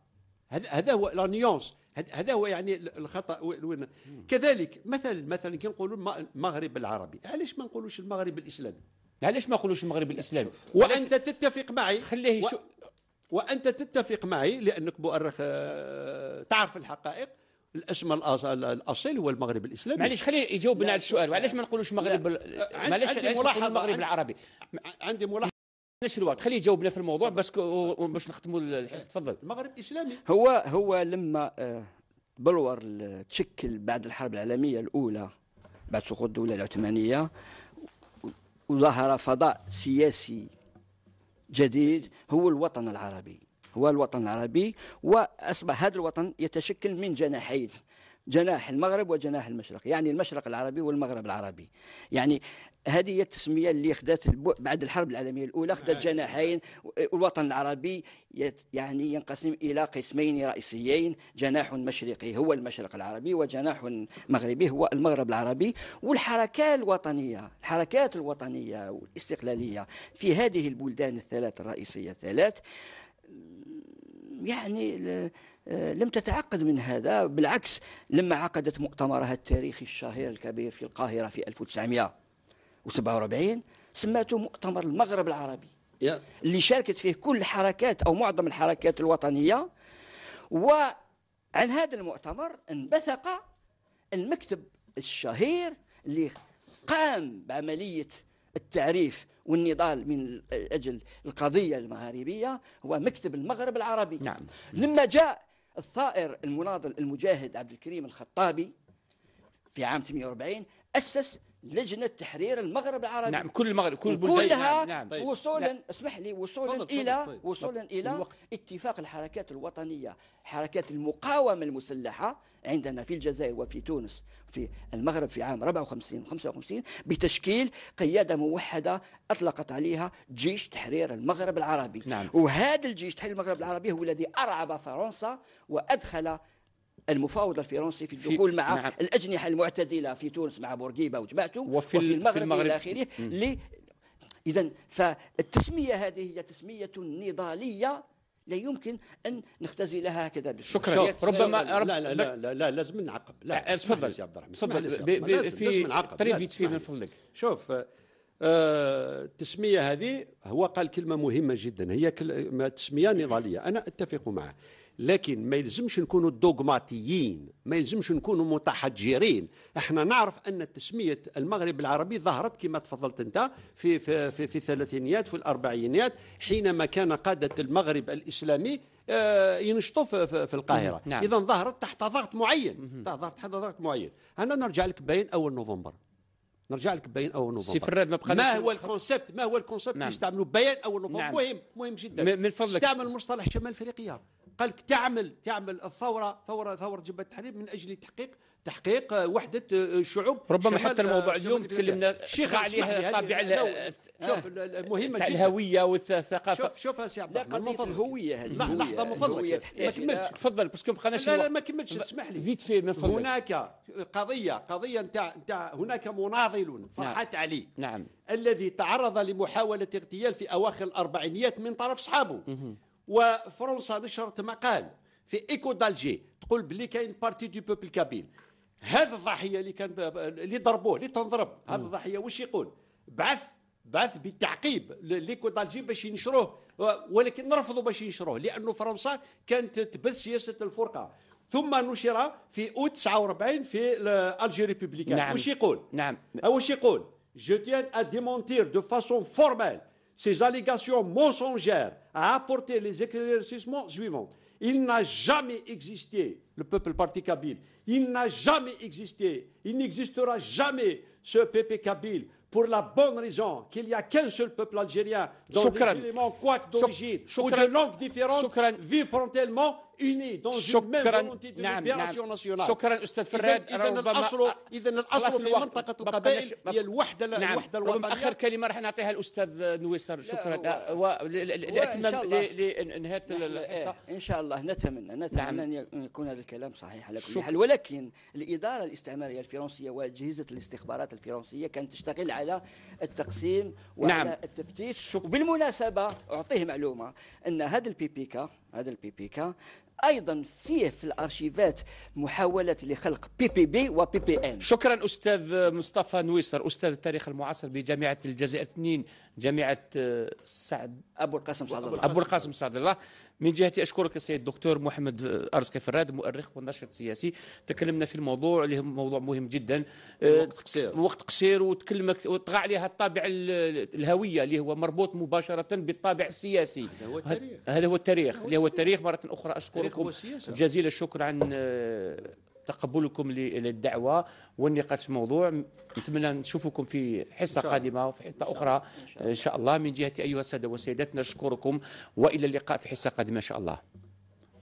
هذا هو لا نيونس هذا هو يعني الخطا وين كذلك مثلا مثلا كي نقولوا المغرب العربي علاش ما نقولوش المغرب الاسلامي علاش ما نقولوش المغرب الاسلامي وانت تتفق معي خليه و... وانت تتفق معي لانك مؤرخ آه، تعرف الحقائق الاسم الاصيل هو المغرب الاسلامي معليش خليه يجاوبنا على السؤال وعلاش ما نقولوش مغرب معليش عندي ملاحظه المغرب العربي عندي ملاحظه نفس الوقت خليه يجاوبنا في الموضوع بس باش نختموا الحصه تفضل المغرب الاسلامي هو هو لما آه، بلور تشكل بعد الحرب العالميه الاولى بعد سقوط الدوله العثمانيه وظهر فضاء سياسي جديد هو الوطن العربي هو الوطن العربي وأصبح هذا الوطن يتشكل من جناحين جناح المغرب وجناح المشرق يعني المشرق العربي والمغرب العربي يعني هذه هي التسميه اللي خدات بعد الحرب العالميه الاولى خدات جناحين الوطن العربي يعني ينقسم الى قسمين رئيسيين جناح مشرقي هو المشرق العربي وجناح مغربي هو المغرب العربي والحركه الوطنيه الحركات الوطنيه والاستقلاليه في هذه البلدان الثلاث الرئيسيه الثلاث يعني آه، لم تتعقد من هذا بالعكس لما عقدت مؤتمرها التاريخي الشهير الكبير في القاهرة في 1947 سماته مؤتمر المغرب العربي اللي شاركت فيه كل الحركات أو معظم الحركات الوطنية وعن هذا المؤتمر انبثق المكتب الشهير اللي قام بعملية التعريف والنضال من أجل القضية المغاربية هو مكتب المغرب العربي نعم. لما جاء الثائر المناضل المجاهد عبد الكريم الخطابي في عام 48 أسس لجنه تحرير المغرب العربي نعم كل المغرب كل البلدان كلها نعم. نعم. طيب. طيب. وصولا نعم. اسمح لي وصولا فضل الى فضل طيب. نعم. وصولا طيب. الى الوقت. اتفاق الحركات الوطنيه حركات المقاومه المسلحه عندنا في الجزائر وفي تونس في المغرب في عام 54 55 بتشكيل قياده موحده اطلقت عليها جيش تحرير المغرب العربي نعم. وهذا الجيش تحرير المغرب العربي هو الذي ارعب فرنسا وادخل المفاوض الفرنسي في الدخول مع نعم. الاجنحه المعتدله في تونس مع بورقيبه وجماعته وفي, وفي المغرب, المغرب الى اخره اذا فالتسميه هذه هي تسميه نضاليه لا يمكن ان نختزلها هكذا شكرا ربما لا لا لا, لا, لا, لا لازم نعقب لا تفضل يا عبد الرحمن تفضل في تريفيت في من فضلك شوف آه التسميه هذه هو قال كلمه مهمه جدا هي تسميه نضاليه انا اتفق معه لكن ما يلزمش نكونوا دوغماتيين ما يلزمش نكونوا متحجرين احنا نعرف ان تسميه المغرب العربي ظهرت كما تفضلت انت في في في, في الثلاثينيات في الاربعينيات حينما كان قاده المغرب الاسلامي آه، ينشطوا في القاهره نعم. اذا ظهرت تحت ضغط معين ظهرت تحت ضغط معين انا نرجع لك بين اول نوفمبر نرجع لك بيان اول نوفمبر سي فراد ما ما هو الكونسيبت ما هو الكونسيبت نعم. اللي استعملوا بيان اول نوفمبر نعم. مهم مهم جدا من فضلك استعمل مصطلح شمال افريقيا قال لك تعمل تعمل الثوره ثوره ثوره جبهه التحرير من اجل تحقيق تحقيق آه، وحده الشعوب آه، ربما حتى آه، الموضوع اليوم تكلمنا شيخ عليها طابع شوف المهمه جدا الهويه والثقافه شوف شوف سي عبد الله قضيه الهويه هذه لحظه من ما كملتش تفضل باسكو بقيناش لا لا ما كملتش اسمح لي فيت في هناك قضيه قضيه نتاع نتاع هناك مناضل فرحات نعم. علي نعم الذي تعرض لمحاوله اغتيال في اواخر الاربعينيات من طرف اصحابه وفرنسا نشرت مقال في ايكو دالجي تقول بلي كاين بارتي دو بوبل كابيل هذا الضحيه اللي كان اللي ضربوه اللي تنضرب هذا الضحيه واش يقول بعث بعث بالتعقيب ليكو دالجي باش ينشروه ولكن رفضوا باش ينشروه لانه فرنسا كانت تبث سياسه الفرقه ثم نشر في او 49 في الجي ريبوبليكان نعم. واش يقول؟ نعم أه، واش يقول؟ جو تيان ا ديمونتير دو فاسون فورمال Ces allégations mensongères à apporté les éclaircissements suivants. Il n'a jamais existé, le peuple parti kabyle. Il n'a jamais existé. Il n'existera jamais ce PP kabyle pour la bonne raison qu'il n'y a qu'un seul peuple algérien dont les éléments d'origine ou de langue différente vivent frontalement. شكرا نعم نعم شكرا استاذ فراد اذا الاصل اذا الاصل في منطقه القبائل هي الوحده نعم الوحده الوطنيه اخر كلمه راح نعطيها الاستاذ نويسر شكرا لاتمام لنهايه إيه، الحصه ان شاء الله نتمنى نتمنى نعم. ان يكون هذا الكلام صحيح على كل حال ولكن الاداره الاستعماريه الفرنسيه واجهزه الاستخبارات الفرنسيه كانت تشتغل على التقسيم وعلى نعم. التفتيش وبالمناسبه اعطيه معلومه ان هذا البيبيكا هذا البي بي كا ايضا فيه في الارشيفات محاولات لخلق بي بي بي وبي بي ان شكرا استاذ مصطفى نويسر استاذ التاريخ المعاصر بجامعه الجزائر 2 جامعه آه، سعد ابو القاسم سعد الله ابو القاسم سعد الله من جهتي اشكرك السيد الدكتور محمد ارزقي فراد مؤرخ وناشط سياسي تكلمنا في الموضوع اللي هو موضوع مهم جدا وقت آه، قصير وقت قصير وتكلمك وطغى عليها الطابع الهويه اللي هو مربوط مباشره بالطابع السياسي هذا هو التاريخ هذا هو التاريخ اللي هو التاريخ مره اخرى اشكركم جزيل الشكر عن آه، تقبلكم للدعوه والنقاش في الموضوع نتمنى نشوفكم في حصه قادمه وفي حصه اخرى ان شاء الله من جهتي ايها الساده وسيداتنا نشكركم والى اللقاء في حصه قادمه ان شاء الله